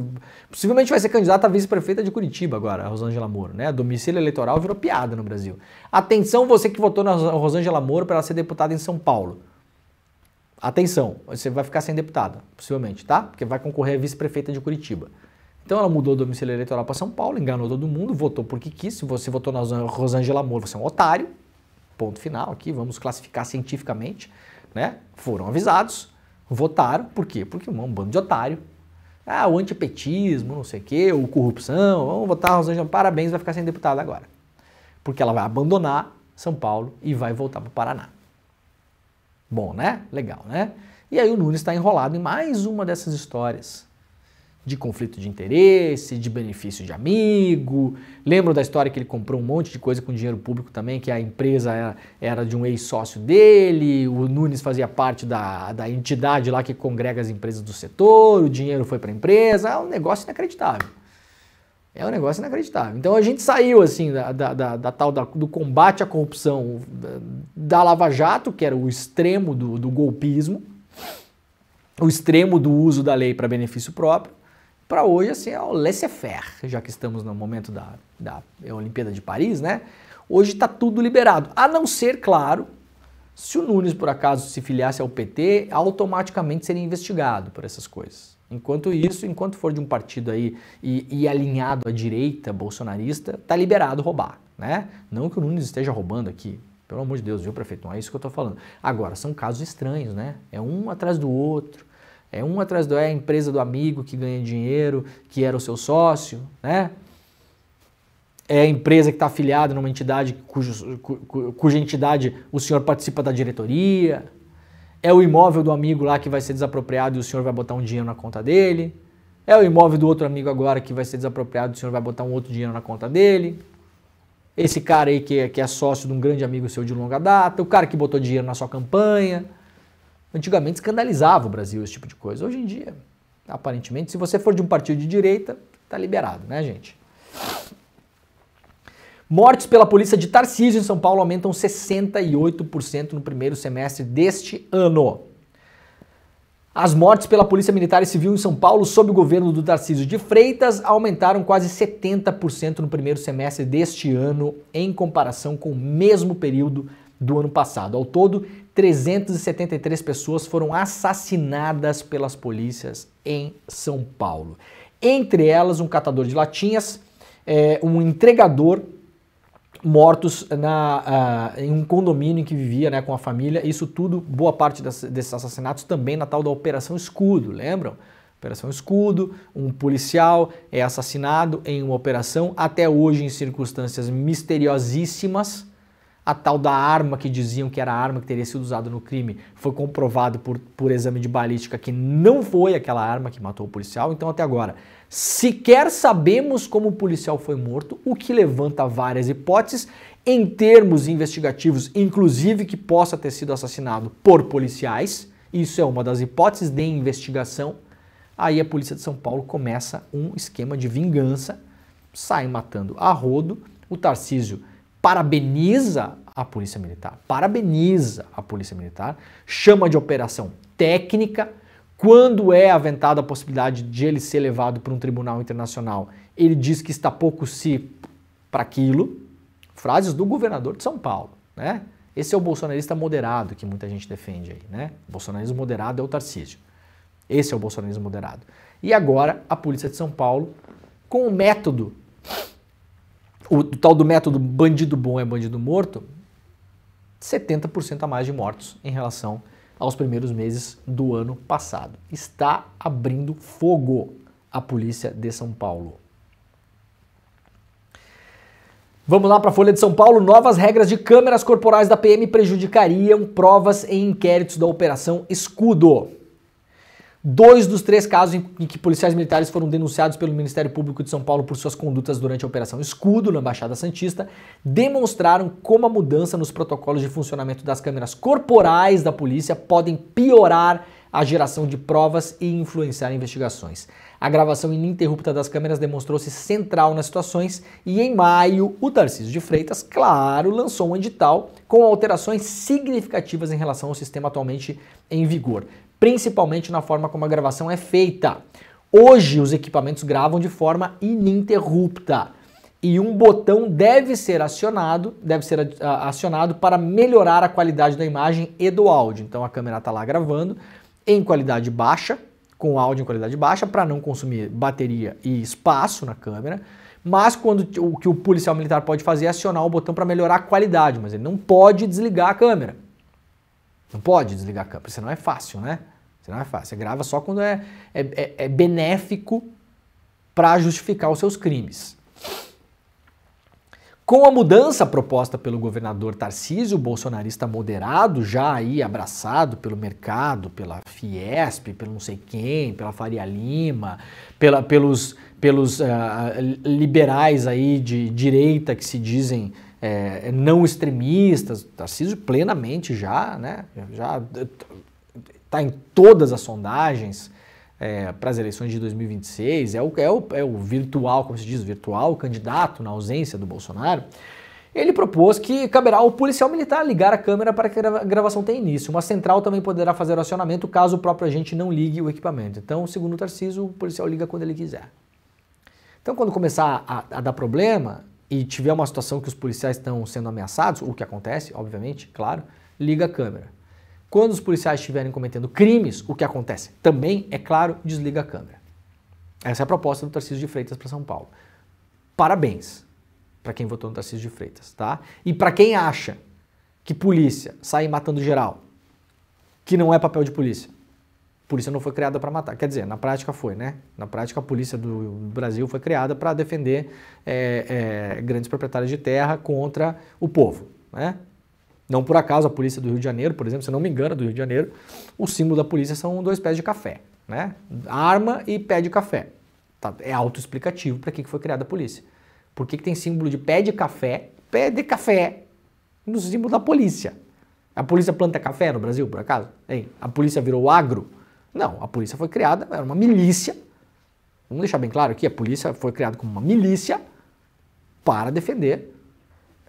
possivelmente vai ser candidata a vice-prefeita de Curitiba agora, a Rosângela Moro, né? Domicílio eleitoral virou piada no Brasil. Atenção, você que votou na Rosângela Moro para ela ser deputada em São Paulo. Atenção, você vai ficar sem deputada, possivelmente, tá? Porque vai concorrer a vice-prefeita de Curitiba. Então ela mudou o domicílio eleitoral para São Paulo, enganou todo mundo, votou porque quis. Se você votou na Rosângela Moro, você é um otário. Ponto final aqui, vamos classificar cientificamente. Né? Foram avisados, votaram. Por quê? Porque um bando de otário. Ah, o antipetismo, não sei o quê, ou corrupção. Vamos votar a Rosângela, parabéns, vai ficar sem deputada agora. Porque ela vai abandonar São Paulo e vai voltar para o Paraná. Bom, né? Legal, né? E aí o Nunes está enrolado em mais uma dessas histórias de conflito de interesse, de benefício de amigo. Lembro da história que ele comprou um monte de coisa com dinheiro público também, que a empresa era, era de um ex-sócio dele, o Nunes fazia parte da, da entidade lá que congrega as empresas do setor, o dinheiro foi para a empresa. É um negócio inacreditável. É um negócio inacreditável. Então a gente saiu assim da, da, da, da tal do combate à corrupção da Lava Jato, que era o extremo do, do golpismo, o extremo do uso da lei para benefício próprio, para hoje assim, é o laissez-faire, já que estamos no momento da, da Olimpíada de Paris, né? Hoje está tudo liberado, a não ser, claro, se o Nunes por acaso se filiasse ao PT, automaticamente seria investigado por essas coisas. Enquanto isso, enquanto for de um partido aí e, e alinhado à direita bolsonarista, tá liberado roubar, né? Não que o Nunes esteja roubando aqui, pelo amor de Deus, viu, prefeito? Não é isso que eu tô falando. Agora, são casos estranhos, né? É um atrás do outro. É um atrás do é a empresa do amigo que ganha dinheiro, que era o seu sócio, né? É a empresa que está afiliada numa entidade cujo, cu, cuja entidade o senhor participa da diretoria. É o imóvel do amigo lá que vai ser desapropriado e o senhor vai botar um dinheiro na conta dele. É o imóvel do outro amigo agora que vai ser desapropriado e o senhor vai botar um outro dinheiro na conta dele. Esse cara aí que é, que é sócio de um grande amigo seu de longa data. O cara que botou dinheiro na sua campanha Antigamente escandalizava o Brasil esse tipo de coisa. Hoje em dia, aparentemente, se você for de um partido de direita, tá liberado, né, gente? Mortes pela polícia de Tarcísio em São Paulo aumentam 68% no primeiro semestre deste ano. As mortes pela Polícia Militar e Civil em São Paulo, sob o governo do Tarcísio de Freitas, aumentaram quase 70% no primeiro semestre deste ano, em comparação com o mesmo período do ano passado. Ao todo, 373 pessoas foram assassinadas pelas polícias em São Paulo. Entre elas, um catador de latinhas, é, um entregador mortos na, uh, em um condomínio em que vivia né, com a família. Isso tudo, boa parte das, desses assassinatos também na tal da Operação Escudo, lembram? Operação Escudo, um policial é assassinado em uma operação, até hoje em circunstâncias misteriosíssimas, a tal da arma que diziam que era a arma que teria sido usada no crime foi comprovado por, por exame de balística que não foi aquela arma que matou o policial. Então, até agora, sequer sabemos como o policial foi morto, o que levanta várias hipóteses em termos investigativos, inclusive que possa ter sido assassinado por policiais. Isso é uma das hipóteses de investigação. Aí a polícia de São Paulo começa um esquema de vingança, sai matando a rodo. O Tarcísio parabeniza a Polícia Militar, parabeniza a Polícia Militar, chama de operação técnica. Quando é aventada a possibilidade de ele ser levado para um tribunal internacional, ele diz que está pouco se para aquilo. Frases do governador de São Paulo, né? Esse é o bolsonarista moderado que muita gente defende aí, né? O bolsonarismo moderado é o Tarcísio. Esse é o bolsonarismo moderado. E agora a polícia de São Paulo, com o método o, o tal do método bandido bom é bandido morto, 70% a mais de mortos em relação aos primeiros meses do ano passado. Está abrindo fogo a polícia de São Paulo. Vamos lá para a Folha de São Paulo. Novas regras de câmeras corporais da PM prejudicariam provas em inquéritos da Operação Escudo. Dois dos três casos em que policiais militares foram denunciados pelo Ministério Público de São Paulo por suas condutas durante a Operação Escudo na Baixada Santista demonstraram como a mudança nos protocolos de funcionamento das câmeras corporais da polícia podem piorar a geração de provas e influenciar investigações. A gravação ininterrupta das câmeras demonstrou-se central nas situações e em maio o Tarcísio de Freitas, claro, lançou um edital com alterações significativas em relação ao sistema atualmente em vigor principalmente na forma como a gravação é feita. Hoje, os equipamentos gravam de forma ininterrupta e um botão deve ser acionado, deve ser acionado para melhorar a qualidade da imagem e do áudio. Então a câmera está lá gravando em qualidade baixa, com áudio em qualidade baixa, para não consumir bateria e espaço na câmera. Mas quando o que o policial militar pode fazer é acionar o botão para melhorar a qualidade, mas ele não pode desligar a câmera. Não pode desligar a câmera, senão é fácil, né? Senão é fácil. Você grava só quando é, é, é, é benéfico para justificar os seus crimes. Com a mudança proposta pelo governador Tarcísio, bolsonarista moderado, já aí abraçado pelo mercado, pela Fiesp, pelo não sei quem, pela Faria Lima, pela, pelos, pelos uh, liberais aí de direita que se dizem é, é, não extremistas, Tarcísio plenamente já, né, já está em todas as sondagens é, para as eleições de 2026, é o, é, o, é o virtual, como se diz, virtual candidato na ausência do Bolsonaro, ele propôs que caberá ao policial militar ligar a câmera para que a gravação tenha início. Uma central também poderá fazer o acionamento caso o próprio agente não ligue o equipamento. Então, segundo o Tarcísio, o policial liga quando ele quiser. Então, quando começar a, a dar problema, e tiver uma situação que os policiais estão sendo ameaçados, o que acontece, obviamente, claro, liga a câmera. Quando os policiais estiverem cometendo crimes, o que acontece também, é claro, desliga a câmera. Essa é a proposta do Tarcísio de Freitas para São Paulo. Parabéns para quem votou no Tarcísio de Freitas, tá? E para quem acha que polícia sair matando geral, que não é papel de polícia, polícia não foi criada para matar. Quer dizer, na prática foi, né? Na prática, a polícia do Brasil foi criada para defender é, é, grandes proprietários de terra contra o povo, né? Não por acaso a polícia do Rio de Janeiro, por exemplo, se não me engano, é do Rio de Janeiro, o símbolo da polícia são dois pés de café, né? Arma e pé de café. Tá, é autoexplicativo para que, que foi criada a polícia. Por que, que tem símbolo de pé de café, pé de café, no símbolo da polícia? A polícia planta café no Brasil, por acaso? Hein? A polícia virou agro? Não, a polícia foi criada, era uma milícia. Vamos deixar bem claro aqui, a polícia foi criada como uma milícia para defender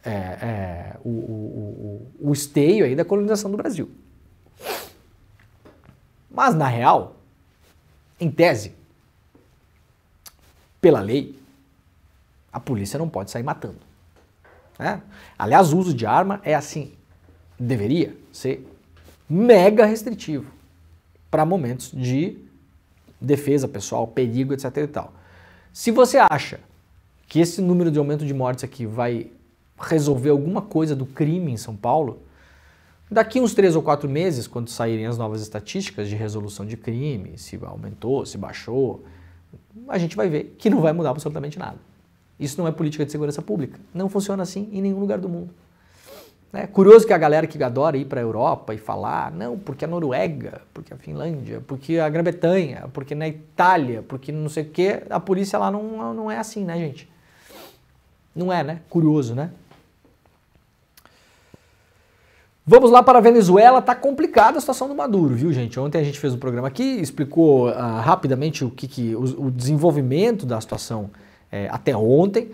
é, é, o, o, o, o esteio aí da colonização do Brasil. Mas, na real, em tese, pela lei, a polícia não pode sair matando. Né? Aliás, o uso de arma é assim, deveria ser mega restritivo para momentos de defesa pessoal, perigo, etc. E tal. Se você acha que esse número de aumento de mortes aqui vai resolver alguma coisa do crime em São Paulo, daqui uns três ou quatro meses, quando saírem as novas estatísticas de resolução de crime, se aumentou, se baixou, a gente vai ver que não vai mudar absolutamente nada. Isso não é política de segurança pública. Não funciona assim em nenhum lugar do mundo. É curioso que a galera que adora ir para a Europa e falar, não, porque a Noruega, porque a Finlândia, porque a Grã-Bretanha, porque na Itália, porque não sei o quê, a polícia lá não, não é assim, né, gente? Não é, né? Curioso, né? Vamos lá para a Venezuela, tá complicada a situação do Maduro, viu, gente? Ontem a gente fez um programa aqui, explicou uh, rapidamente o que, que o, o desenvolvimento da situação é, até ontem.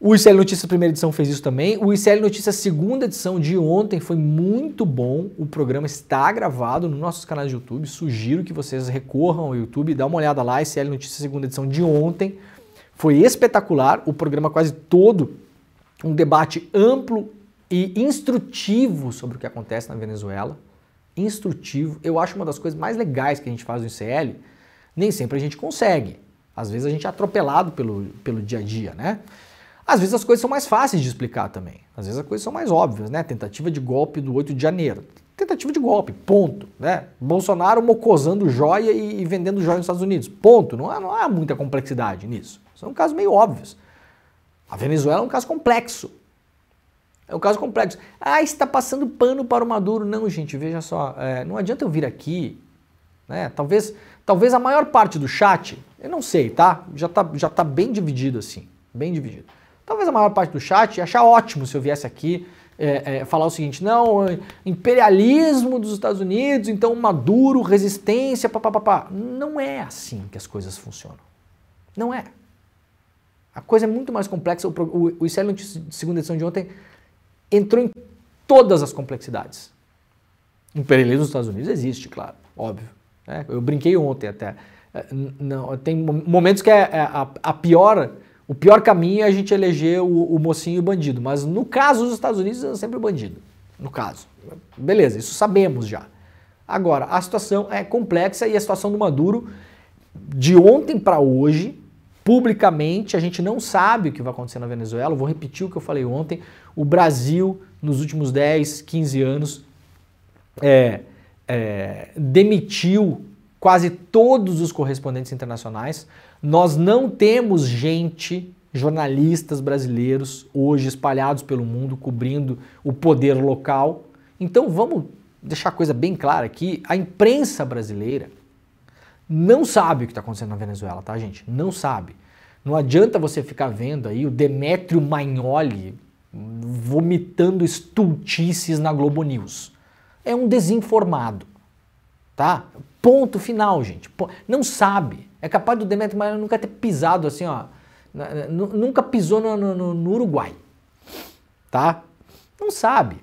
O ICL Notícias primeira edição fez isso também. O ICL Notícias segunda edição de ontem foi muito bom. O programa está gravado nos nossos canais de YouTube. Sugiro que vocês recorram ao YouTube, dá uma olhada lá. ICL Notícias segunda edição de ontem foi espetacular. O programa quase todo um debate amplo e instrutivo sobre o que acontece na Venezuela. Instrutivo. Eu acho uma das coisas mais legais que a gente faz no ICL. Nem sempre a gente consegue. Às vezes a gente é atropelado pelo, pelo dia a dia, né? Às vezes as coisas são mais fáceis de explicar também. Às vezes as coisas são mais óbvias, né? Tentativa de golpe do 8 de janeiro. Tentativa de golpe, ponto. Né? Bolsonaro mocosando joia e, vendendo joia nos Estados Unidos, ponto. Não há, não há muita complexidade nisso. São é casos meio óbvios. A Venezuela é um caso complexo. É um caso complexo. Ah, está passando pano para o Maduro. Não, gente, veja só. É, não adianta eu vir aqui. Né? Talvez, talvez a maior parte do chat, eu não sei, tá? Já está já tá bem dividido assim. Bem dividido talvez a maior parte do chat, achar ótimo se eu viesse aqui é, é, falar o seguinte: não, imperialismo dos Estados Unidos, então Maduro, resistência, papapá. Não é assim que as coisas funcionam. Não é. A coisa é muito mais complexa. O, o, o Excelente segunda edição de ontem entrou em todas as complexidades. Imperialismo dos Estados Unidos existe, claro, óbvio. Né? Eu brinquei ontem até. É, não, tem momentos que é, é a, a pior o pior caminho é a gente eleger o, o mocinho e o bandido, mas no caso dos Estados Unidos é sempre o bandido. No caso. Beleza, isso sabemos já. Agora, a situação é complexa e a situação do Maduro, de ontem para hoje, publicamente, a gente não sabe o que vai acontecer na Venezuela. vou repetir o que eu falei ontem. O Brasil, nos últimos 10, 15 anos, é, é, demitiu quase todos os correspondentes internacionais. Nós não temos gente, jornalistas brasileiros, hoje espalhados pelo mundo, cobrindo o poder local. Então vamos deixar a coisa bem clara aqui: a imprensa brasileira não sabe o que está acontecendo na Venezuela, tá, gente? Não sabe. Não adianta você ficar vendo aí o Demétrio Magnoli vomitando estultices na Globo News. É um desinformado, tá? Ponto final, gente. Não sabe. É capaz do Demetrio Mariano nunca ter pisado assim, ó. Nunca pisou no, no, no Uruguai. Tá? Não sabe.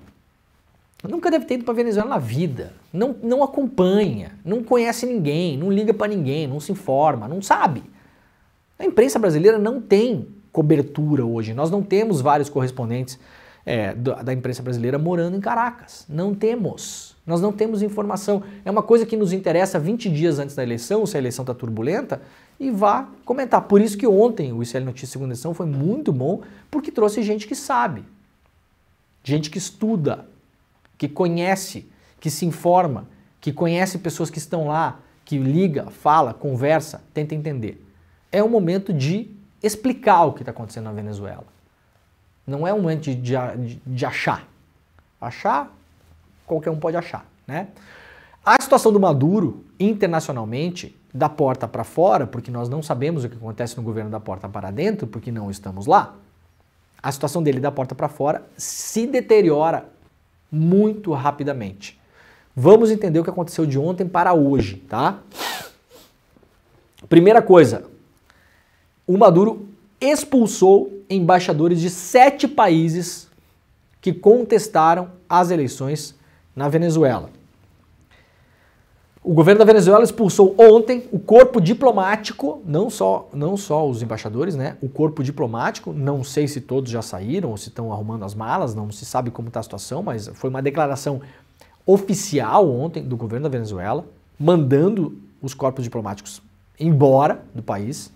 Nunca deve ter ido para Venezuela na vida. Não, não acompanha, não conhece ninguém, não liga para ninguém, não se informa, não sabe. A imprensa brasileira não tem cobertura hoje. Nós não temos vários correspondentes é, da, da imprensa brasileira morando em Caracas. Não temos. Nós não temos informação. É uma coisa que nos interessa 20 dias antes da eleição, se a eleição está turbulenta, e vá comentar. Por isso que ontem o ICL Notícias Segunda Edição foi muito bom, porque trouxe gente que sabe, gente que estuda, que conhece, que se informa, que conhece pessoas que estão lá, que liga, fala, conversa, tenta entender. É o momento de explicar o que está acontecendo na Venezuela. Não é um momento de, de, de achar. Achar qualquer um pode achar, né? A situação do Maduro internacionalmente, da porta para fora, porque nós não sabemos o que acontece no governo da porta para dentro, porque não estamos lá. A situação dele da porta para fora se deteriora muito rapidamente. Vamos entender o que aconteceu de ontem para hoje, tá? Primeira coisa, o Maduro expulsou embaixadores de sete países que contestaram as eleições na Venezuela. O governo da Venezuela expulsou ontem o corpo diplomático, não só, não só os embaixadores, né? O corpo diplomático, não sei se todos já saíram ou se estão arrumando as malas, não se sabe como está a situação, mas foi uma declaração oficial ontem do governo da Venezuela, mandando os corpos diplomáticos embora do país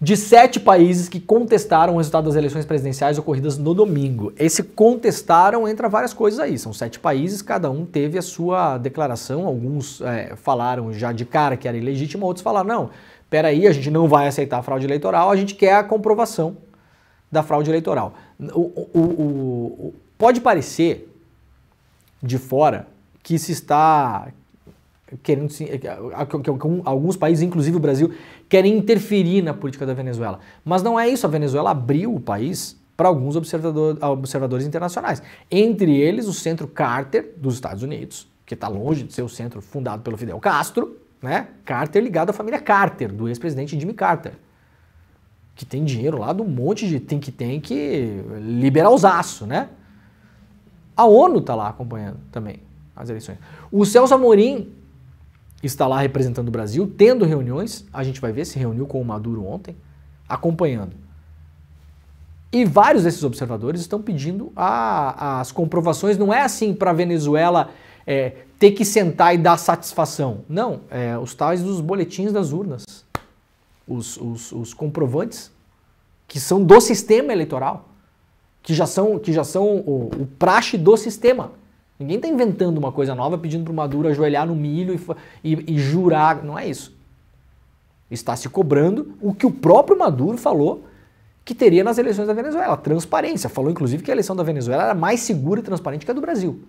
de sete países que contestaram o resultado das eleições presidenciais ocorridas no domingo. Esse contestaram entra várias coisas aí. São sete países, cada um teve a sua declaração. Alguns é, falaram já de cara que era ilegítimo, outros falaram: não, peraí, a gente não vai aceitar a fraude eleitoral, a gente quer a comprovação da fraude eleitoral. O, o, o, pode parecer de fora que se está querendo alguns países, inclusive o Brasil, querem interferir na política da Venezuela. Mas não é isso, a Venezuela abriu o país para alguns observador, observadores internacionais, entre eles o Centro Carter dos Estados Unidos, que está longe de ser o centro fundado pelo Fidel Castro, né? Carter ligado à família Carter, do ex-presidente Jimmy Carter, que tem dinheiro lá do monte de tem que tem que liberar os aço, né? A ONU está lá acompanhando também as eleições. O Celso Amorim está lá representando o Brasil, tendo reuniões, a gente vai ver, se reuniu com o Maduro ontem, acompanhando. E vários desses observadores estão pedindo a, as comprovações. Não é assim para a Venezuela é, ter que sentar e dar satisfação. Não, é, os tais dos boletins das urnas, os, os, os comprovantes que são do sistema eleitoral, que já são, que já são o, o praxe do sistema. Ninguém está inventando uma coisa nova pedindo para o Maduro ajoelhar no milho e, e, e jurar. Não é isso. Está se cobrando o que o próprio Maduro falou que teria nas eleições da Venezuela. Transparência. Falou, inclusive, que a eleição da Venezuela era mais segura e transparente que a do Brasil.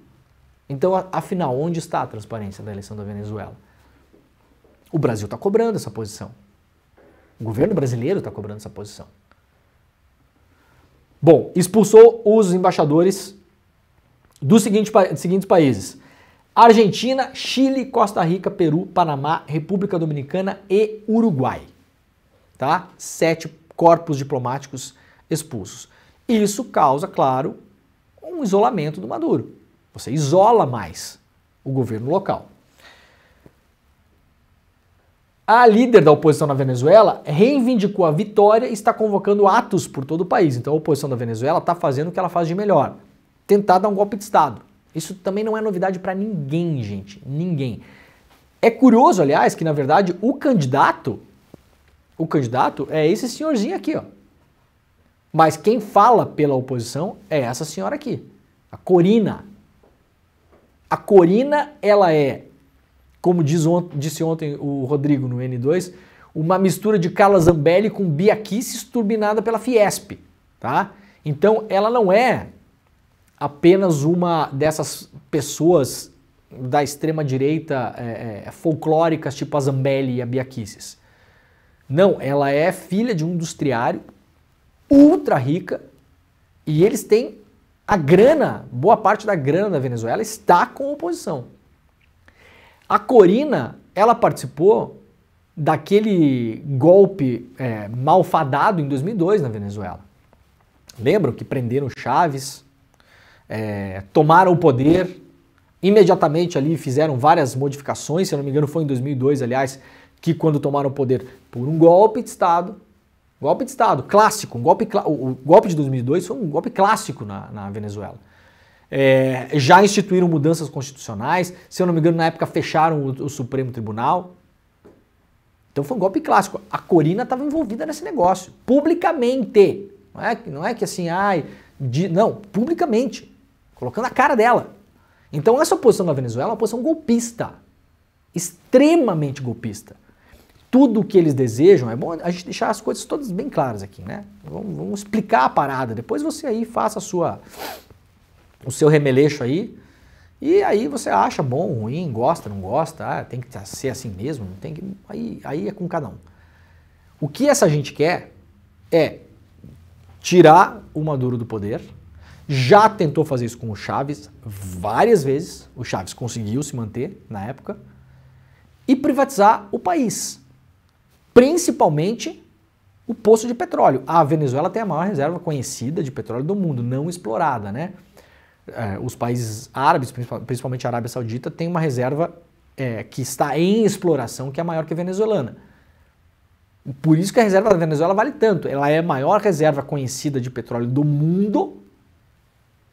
Então, afinal, onde está a transparência da eleição da Venezuela? O Brasil está cobrando essa posição. O governo brasileiro está cobrando essa posição. Bom, expulsou os embaixadores dos seguintes, seguintes países: Argentina, Chile, Costa Rica, Peru, Panamá, República Dominicana e Uruguai. Tá? Sete corpos diplomáticos expulsos. Isso causa, claro, um isolamento do Maduro. Você isola mais o governo local. A líder da oposição na Venezuela reivindicou a vitória e está convocando atos por todo o país. Então a oposição da Venezuela está fazendo o que ela faz de melhor: tentar dar um golpe de Estado. Isso também não é novidade para ninguém, gente. Ninguém. É curioso, aliás, que na verdade o candidato, o candidato é esse senhorzinho aqui, ó. Mas quem fala pela oposição é essa senhora aqui, a Corina. A Corina, ela é, como on disse ontem o Rodrigo no N2, uma mistura de Carla Zambelli com Bia Kicis turbinada pela Fiesp, tá? Então ela não é apenas uma dessas pessoas da extrema direita é, é, folclóricas, tipo a Zambelli e a Biaquices. Não, ela é filha de um industriário ultra rica e eles têm a grana, boa parte da grana da Venezuela está com a oposição. A Corina, ela participou daquele golpe é, malfadado em 2002 na Venezuela. Lembram que prenderam Chaves, é, tomaram o poder imediatamente ali fizeram várias modificações, se eu não me engano foi em 2002, aliás, que quando tomaram o poder por um golpe de Estado, golpe de Estado clássico, um golpe, o, golpe de 2002 foi um golpe clássico na, na Venezuela. É, já instituíram mudanças constitucionais, se eu não me engano na época fecharam o, o Supremo Tribunal. Então foi um golpe clássico. A Corina estava envolvida nesse negócio, publicamente. Não é, não é que assim, ai, de, não, publicamente colocando a cara dela. Então essa posição da Venezuela é uma posição golpista, extremamente golpista. Tudo o que eles desejam, é bom a gente deixar as coisas todas bem claras aqui, né? Vamos, vamos explicar a parada, depois você aí faça sua, o seu remeleixo aí, e aí você acha bom, ruim, gosta, não gosta, ah, tem que ser assim mesmo, não tem que, aí, aí é com cada um. O que essa gente quer é tirar o Maduro do poder, já tentou fazer isso com o Chaves várias vezes. O Chaves conseguiu se manter na época. E privatizar o país. Principalmente o poço de petróleo. A Venezuela tem a maior reserva conhecida de petróleo do mundo, não explorada, né? Eh, os países árabes, principalmente a Arábia Saudita, tem uma reserva é, que está em exploração que é maior que a venezuelana. Por isso que a reserva da Venezuela vale tanto. Ela é a maior reserva conhecida de petróleo do mundo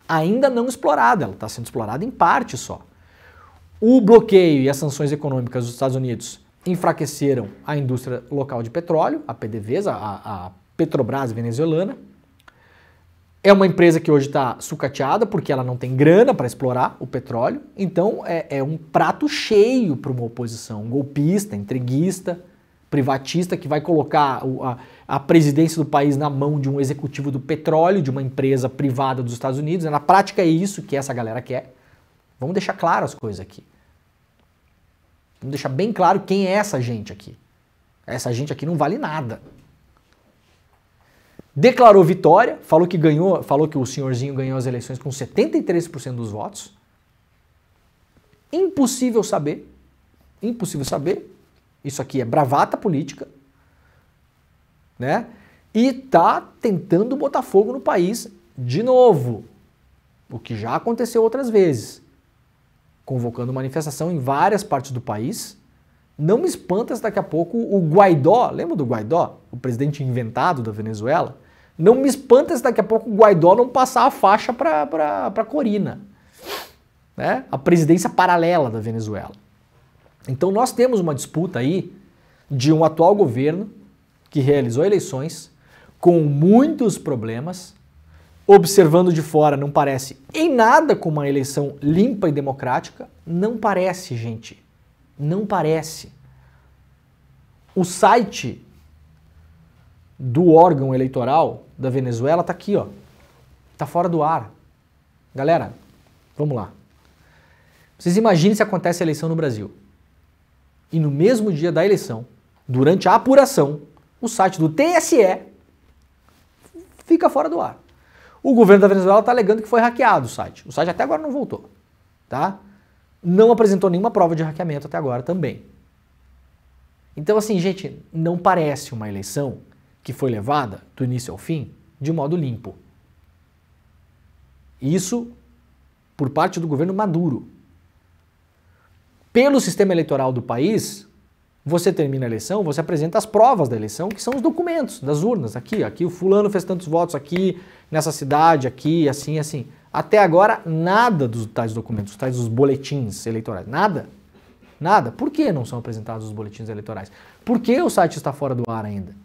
ainda não explorada, ela está sendo explorada em parte só. O bloqueio e as sanções econômicas dos Estados Unidos enfraqueceram a indústria local de petróleo, a PDVSA, a, a Petrobras venezuelana. É uma empresa que hoje está sucateada porque ela não tem grana para explorar o petróleo, então é, é um prato cheio para uma oposição golpista, entreguista privatista que vai colocar a, a, presidência do país na mão de um executivo do petróleo, de uma empresa privada dos Estados Unidos. Na prática é isso que essa galera quer. Vamos deixar claro as coisas aqui. Vamos deixar bem claro quem é essa gente aqui. Essa gente aqui não vale nada. Declarou vitória, falou que ganhou, falou que o senhorzinho ganhou as eleições com 73% dos votos. Impossível saber, impossível saber isso aqui é bravata política, né? E tá tentando botar fogo no país de novo, o que já aconteceu outras vezes, convocando manifestação em várias partes do país. Não me espanta se daqui a pouco o Guaidó, lembra do Guaidó, o presidente inventado da Venezuela? Não me espanta se daqui a pouco o Guaidó não passar a faixa para Corina, né? a presidência paralela da Venezuela. Então nós temos uma disputa aí de um atual governo que realizou eleições com muitos problemas, observando de fora não parece em nada com uma eleição limpa e democrática, não parece, gente. Não parece. O site do órgão eleitoral da Venezuela tá aqui, ó. Tá fora do ar. Galera, vamos lá. Vocês imaginem se acontece a eleição no Brasil e no mesmo dia da eleição, durante a apuração, o site do TSE fica fora do ar. O governo da Venezuela está alegando que foi hackeado o site. O site até agora não voltou, tá? Não apresentou nenhuma prova de hackeamento até agora também. Então, assim, gente, não parece uma eleição que foi levada do início ao fim de modo limpo. Isso por parte do governo Maduro pelo sistema eleitoral do país, você termina a eleição, você apresenta as provas da eleição, que são os documentos das urnas. Aqui, aqui o fulano fez tantos votos aqui, nessa cidade, aqui, assim, assim. Até agora, nada dos tais documentos, tais dos boletins eleitorais. Nada. Nada. Por que não são apresentados os boletins eleitorais? Por que o site está fora do ar ainda?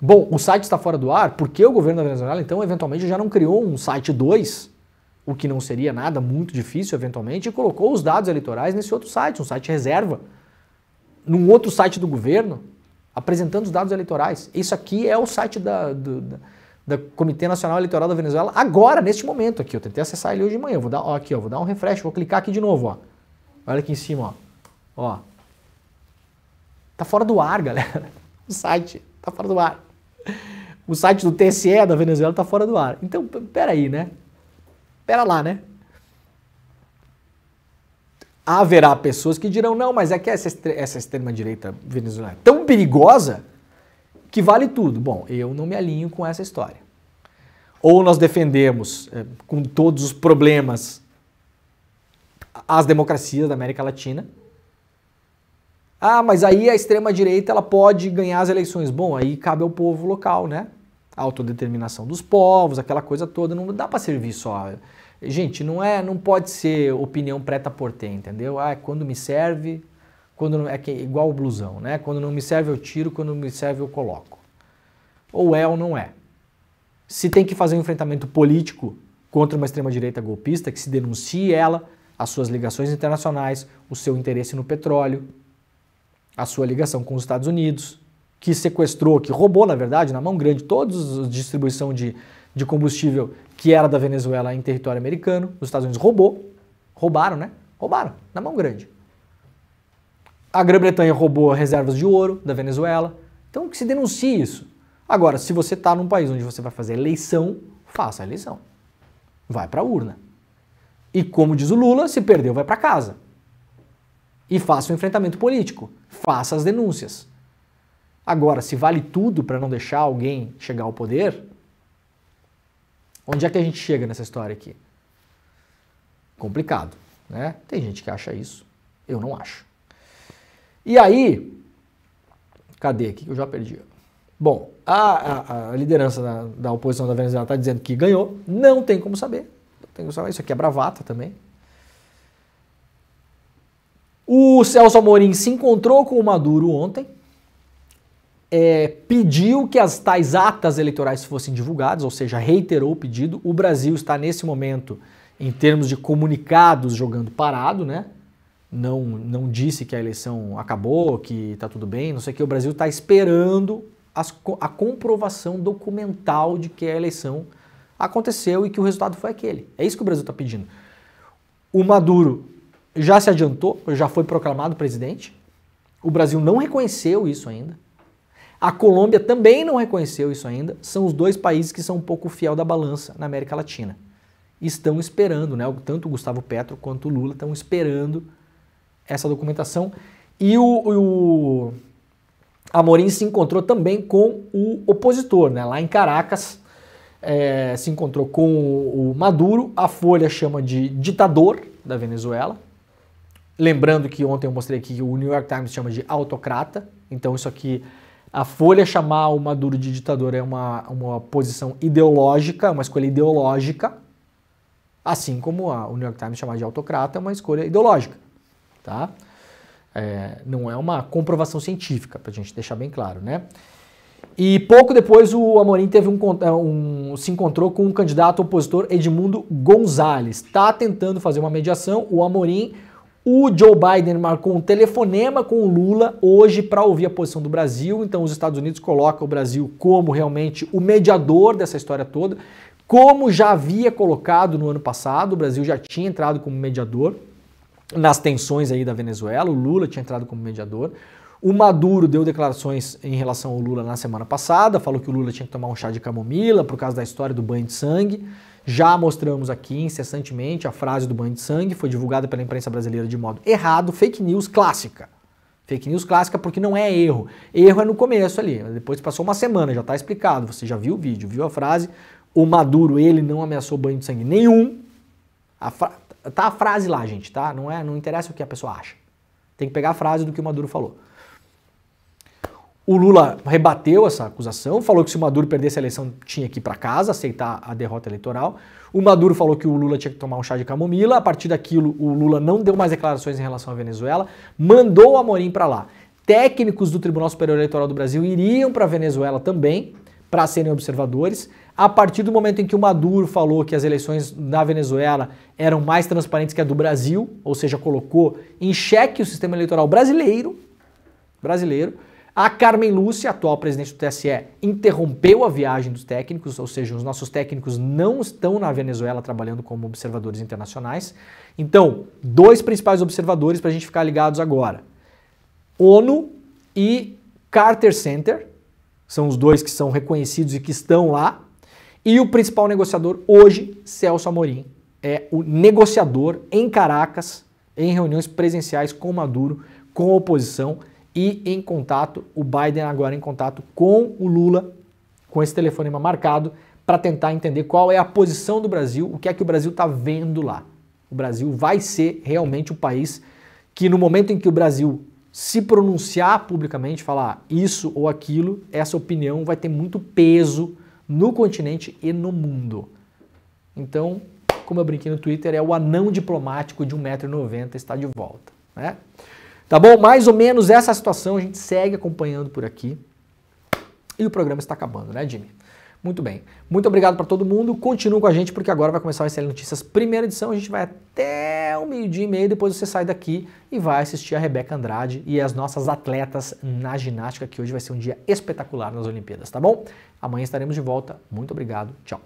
Bom, o site está fora do ar porque o governo da Venezuela, então, eventualmente já não criou um site 2 o que não seria nada muito difícil eventualmente, e colocou os dados eleitorais nesse outro site, um site reserva, num outro site do governo, apresentando os dados eleitorais. Isso aqui é o site da, do, da, da Comitê Nacional Eleitoral da Venezuela, agora, neste momento aqui. Eu tentei acessar ele hoje de manhã. Eu vou dar, ó, aqui, ó, vou dar um refresh, vou clicar aqui de novo. Ó. Olha aqui em cima. Ó. ó. Tá fora do ar, galera. O site tá fora do ar. O site do TSE da Venezuela tá fora do ar. Então, peraí, né? Pera lá, né? Haverá pessoas que dirão, não, mas é que essa, essa extrema-direita venezuelana é tão perigosa que vale tudo. Bom, eu não me alinho com essa história. Ou nós defendemos, é, com todos os problemas, as democracias da América Latina, ah, mas aí a extrema-direita ela pode ganhar as eleições. Bom, aí cabe ao povo local, né? a autodeterminação dos povos, aquela coisa toda, não dá para servir só. Gente, não é, não pode ser opinião preta por ter, entendeu? Ah, é quando me serve, quando não, é que, igual o blusão, né? Quando não me serve eu tiro, quando me serve eu coloco. Ou é ou não é. Se tem que fazer um enfrentamento político contra uma extrema direita golpista que se denuncie ela, as suas ligações internacionais, o seu interesse no petróleo, a sua ligação com os Estados Unidos, que sequestrou, que roubou, na verdade, na mão grande, toda a distribuição de, de combustível que era da Venezuela em território americano. Os Estados Unidos roubou, roubaram, né? Roubaram, na mão grande. A Grã-Bretanha roubou reservas de ouro da Venezuela. Então que se denuncie isso. Agora, se você está num país onde você vai fazer eleição, faça a eleição. Vai para a urna. E como diz o Lula, se perdeu, vai para casa. E faça o um enfrentamento político. Faça as denúncias. Agora, se vale tudo para não deixar alguém chegar ao poder, onde é que a gente chega nessa história aqui? Complicado, né? Tem gente que acha isso, eu não acho. E aí, cadê aqui que eu já perdi? Bom, a, a, a liderança da, da, oposição da Venezuela está dizendo que ganhou, não tem como saber. Tem como saber. Isso aqui é bravata também. O Celso Amorim se encontrou com o Maduro ontem, é, pediu que as tais atas eleitorais fossem divulgadas, ou seja, reiterou o pedido. O Brasil está nesse momento, em termos de comunicados, jogando parado, né? Não, não disse que a eleição acabou, que está tudo bem, não sei o que. O Brasil está esperando as, a comprovação documental de que a eleição aconteceu e que o resultado foi aquele. É isso que o Brasil está pedindo. O Maduro já se adiantou, já foi proclamado presidente. O Brasil não reconheceu isso ainda. A Colômbia também não reconheceu isso ainda. São os dois países que são um pouco fiel da balança na América Latina. Estão esperando, né? Tanto o Gustavo Petro quanto o Lula estão esperando essa documentação. E o, o Amorim se encontrou também com o opositor, né? Lá em Caracas, é, se encontrou com o Maduro. A Folha chama de ditador da Venezuela. Lembrando que ontem eu mostrei aqui que o New York Times chama de autocrata. Então isso aqui a Folha chamar o Maduro de ditador é uma, uma posição ideológica, uma escolha ideológica, assim como a, o New York Times chamar de autocrata é uma escolha ideológica, tá? É, não é uma comprovação científica, para a gente deixar bem claro, né? E pouco depois o Amorim teve um, é, um, se encontrou com o um candidato opositor Edmundo Gonzalez. Está tentando fazer uma mediação. O Amorim o Joe Biden marcou um telefonema com o Lula hoje para ouvir a posição do Brasil. Então, os Estados Unidos colocam o Brasil como realmente o mediador dessa história toda, como já havia colocado no ano passado. O Brasil já tinha entrado como mediador nas tensões aí da Venezuela. O Lula tinha entrado como mediador. O Maduro deu declarações em relação ao Lula na semana passada, falou que o Lula tinha que tomar um chá de camomila por causa da história do banho de sangue. Já mostramos aqui incessantemente a frase do banho de sangue, foi divulgada pela imprensa brasileira de modo errado, fake news clássica. Fake news clássica porque não é erro. Erro é no começo ali, depois passou uma semana, já está explicado, você já viu o vídeo, viu a frase. O Maduro, ele não ameaçou banho de sangue nenhum. A fra... Tá a frase lá, gente, tá? Não, é, não interessa o que a pessoa acha. Tem que pegar a frase do que o Maduro falou. O Lula rebateu essa acusação, falou que se o Maduro perdesse a eleição tinha que ir para casa, aceitar a derrota eleitoral. O Maduro falou que o Lula tinha que tomar um chá de camomila. A partir daquilo, o Lula não deu mais declarações em relação à Venezuela, mandou o Amorim para lá. Técnicos do Tribunal Superior Eleitoral do Brasil iriam para a Venezuela também, para serem observadores. A partir do momento em que o Maduro falou que as eleições na Venezuela eram mais transparentes que a do Brasil, ou seja, colocou em xeque o sistema eleitoral brasileiro, brasileiro, a Carmen Lúcia, atual presidente do TSE, interrompeu a viagem dos técnicos, ou seja, os nossos técnicos não estão na Venezuela trabalhando como observadores internacionais. Então, dois principais observadores para a gente ficar ligados agora: ONU e Carter Center, são os dois que são reconhecidos e que estão lá. E o principal negociador hoje, Celso Amorim, é o negociador em Caracas, em reuniões presenciais com Maduro, com a oposição e em contato, o Biden agora em contato com o Lula, com esse telefonema marcado, para tentar entender qual é a posição do Brasil, o que é que o Brasil está vendo lá. O Brasil vai ser realmente o país que, no momento em que o Brasil se pronunciar publicamente, falar isso ou aquilo, essa opinião vai ter muito peso no continente e no mundo. Então, como eu brinquei no Twitter, é o anão diplomático de 1,90m está de volta. Né? Tá bom? Mais ou menos essa situação, a gente segue acompanhando por aqui. E o programa está acabando, né, Jimmy? Muito bem. Muito obrigado para todo mundo. Continua com a gente porque agora vai começar o SL Notícias primeira edição. A gente vai até o meio-dia e meio. Depois você sai daqui e vai assistir a Rebeca Andrade e as nossas atletas na ginástica, que hoje vai ser um dia espetacular nas Olimpíadas, tá bom? Amanhã estaremos de volta. Muito obrigado. Tchau.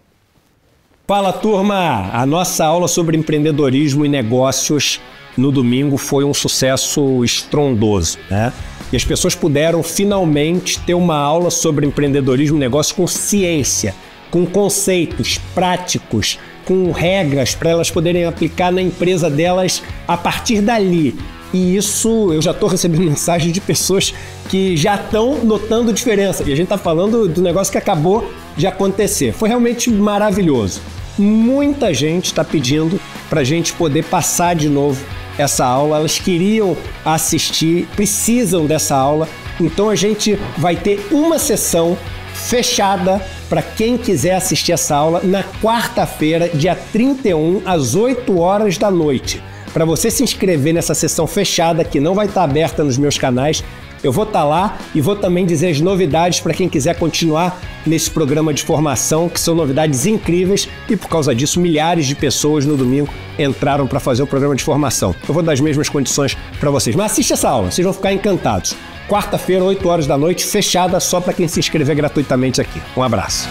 Fala turma! A nossa aula sobre empreendedorismo e negócios no domingo foi um sucesso estrondoso, né? E as pessoas puderam finalmente ter uma aula sobre empreendedorismo e negócios com ciência, com conceitos práticos, com regras para elas poderem aplicar na empresa delas a partir dali, e isso eu já estou recebendo mensagens de pessoas que já estão notando diferença. E a gente está falando do negócio que acabou de acontecer. Foi realmente maravilhoso. Muita gente está pedindo para a gente poder passar de novo essa aula. Elas queriam assistir, precisam dessa aula. Então a gente vai ter uma sessão fechada para quem quiser assistir essa aula na quarta-feira, dia 31, às 8 horas da noite. Para você se inscrever nessa sessão fechada que não vai estar tá aberta nos meus canais, eu vou estar tá lá e vou também dizer as novidades para quem quiser continuar nesse programa de formação, que são novidades incríveis e por causa disso milhares de pessoas no domingo entraram para fazer o programa de formação. Eu vou dar as mesmas condições para vocês. Mas assista essa aula, vocês vão ficar encantados. Quarta-feira, 8 horas da noite, fechada só para quem se inscrever gratuitamente aqui. Um abraço.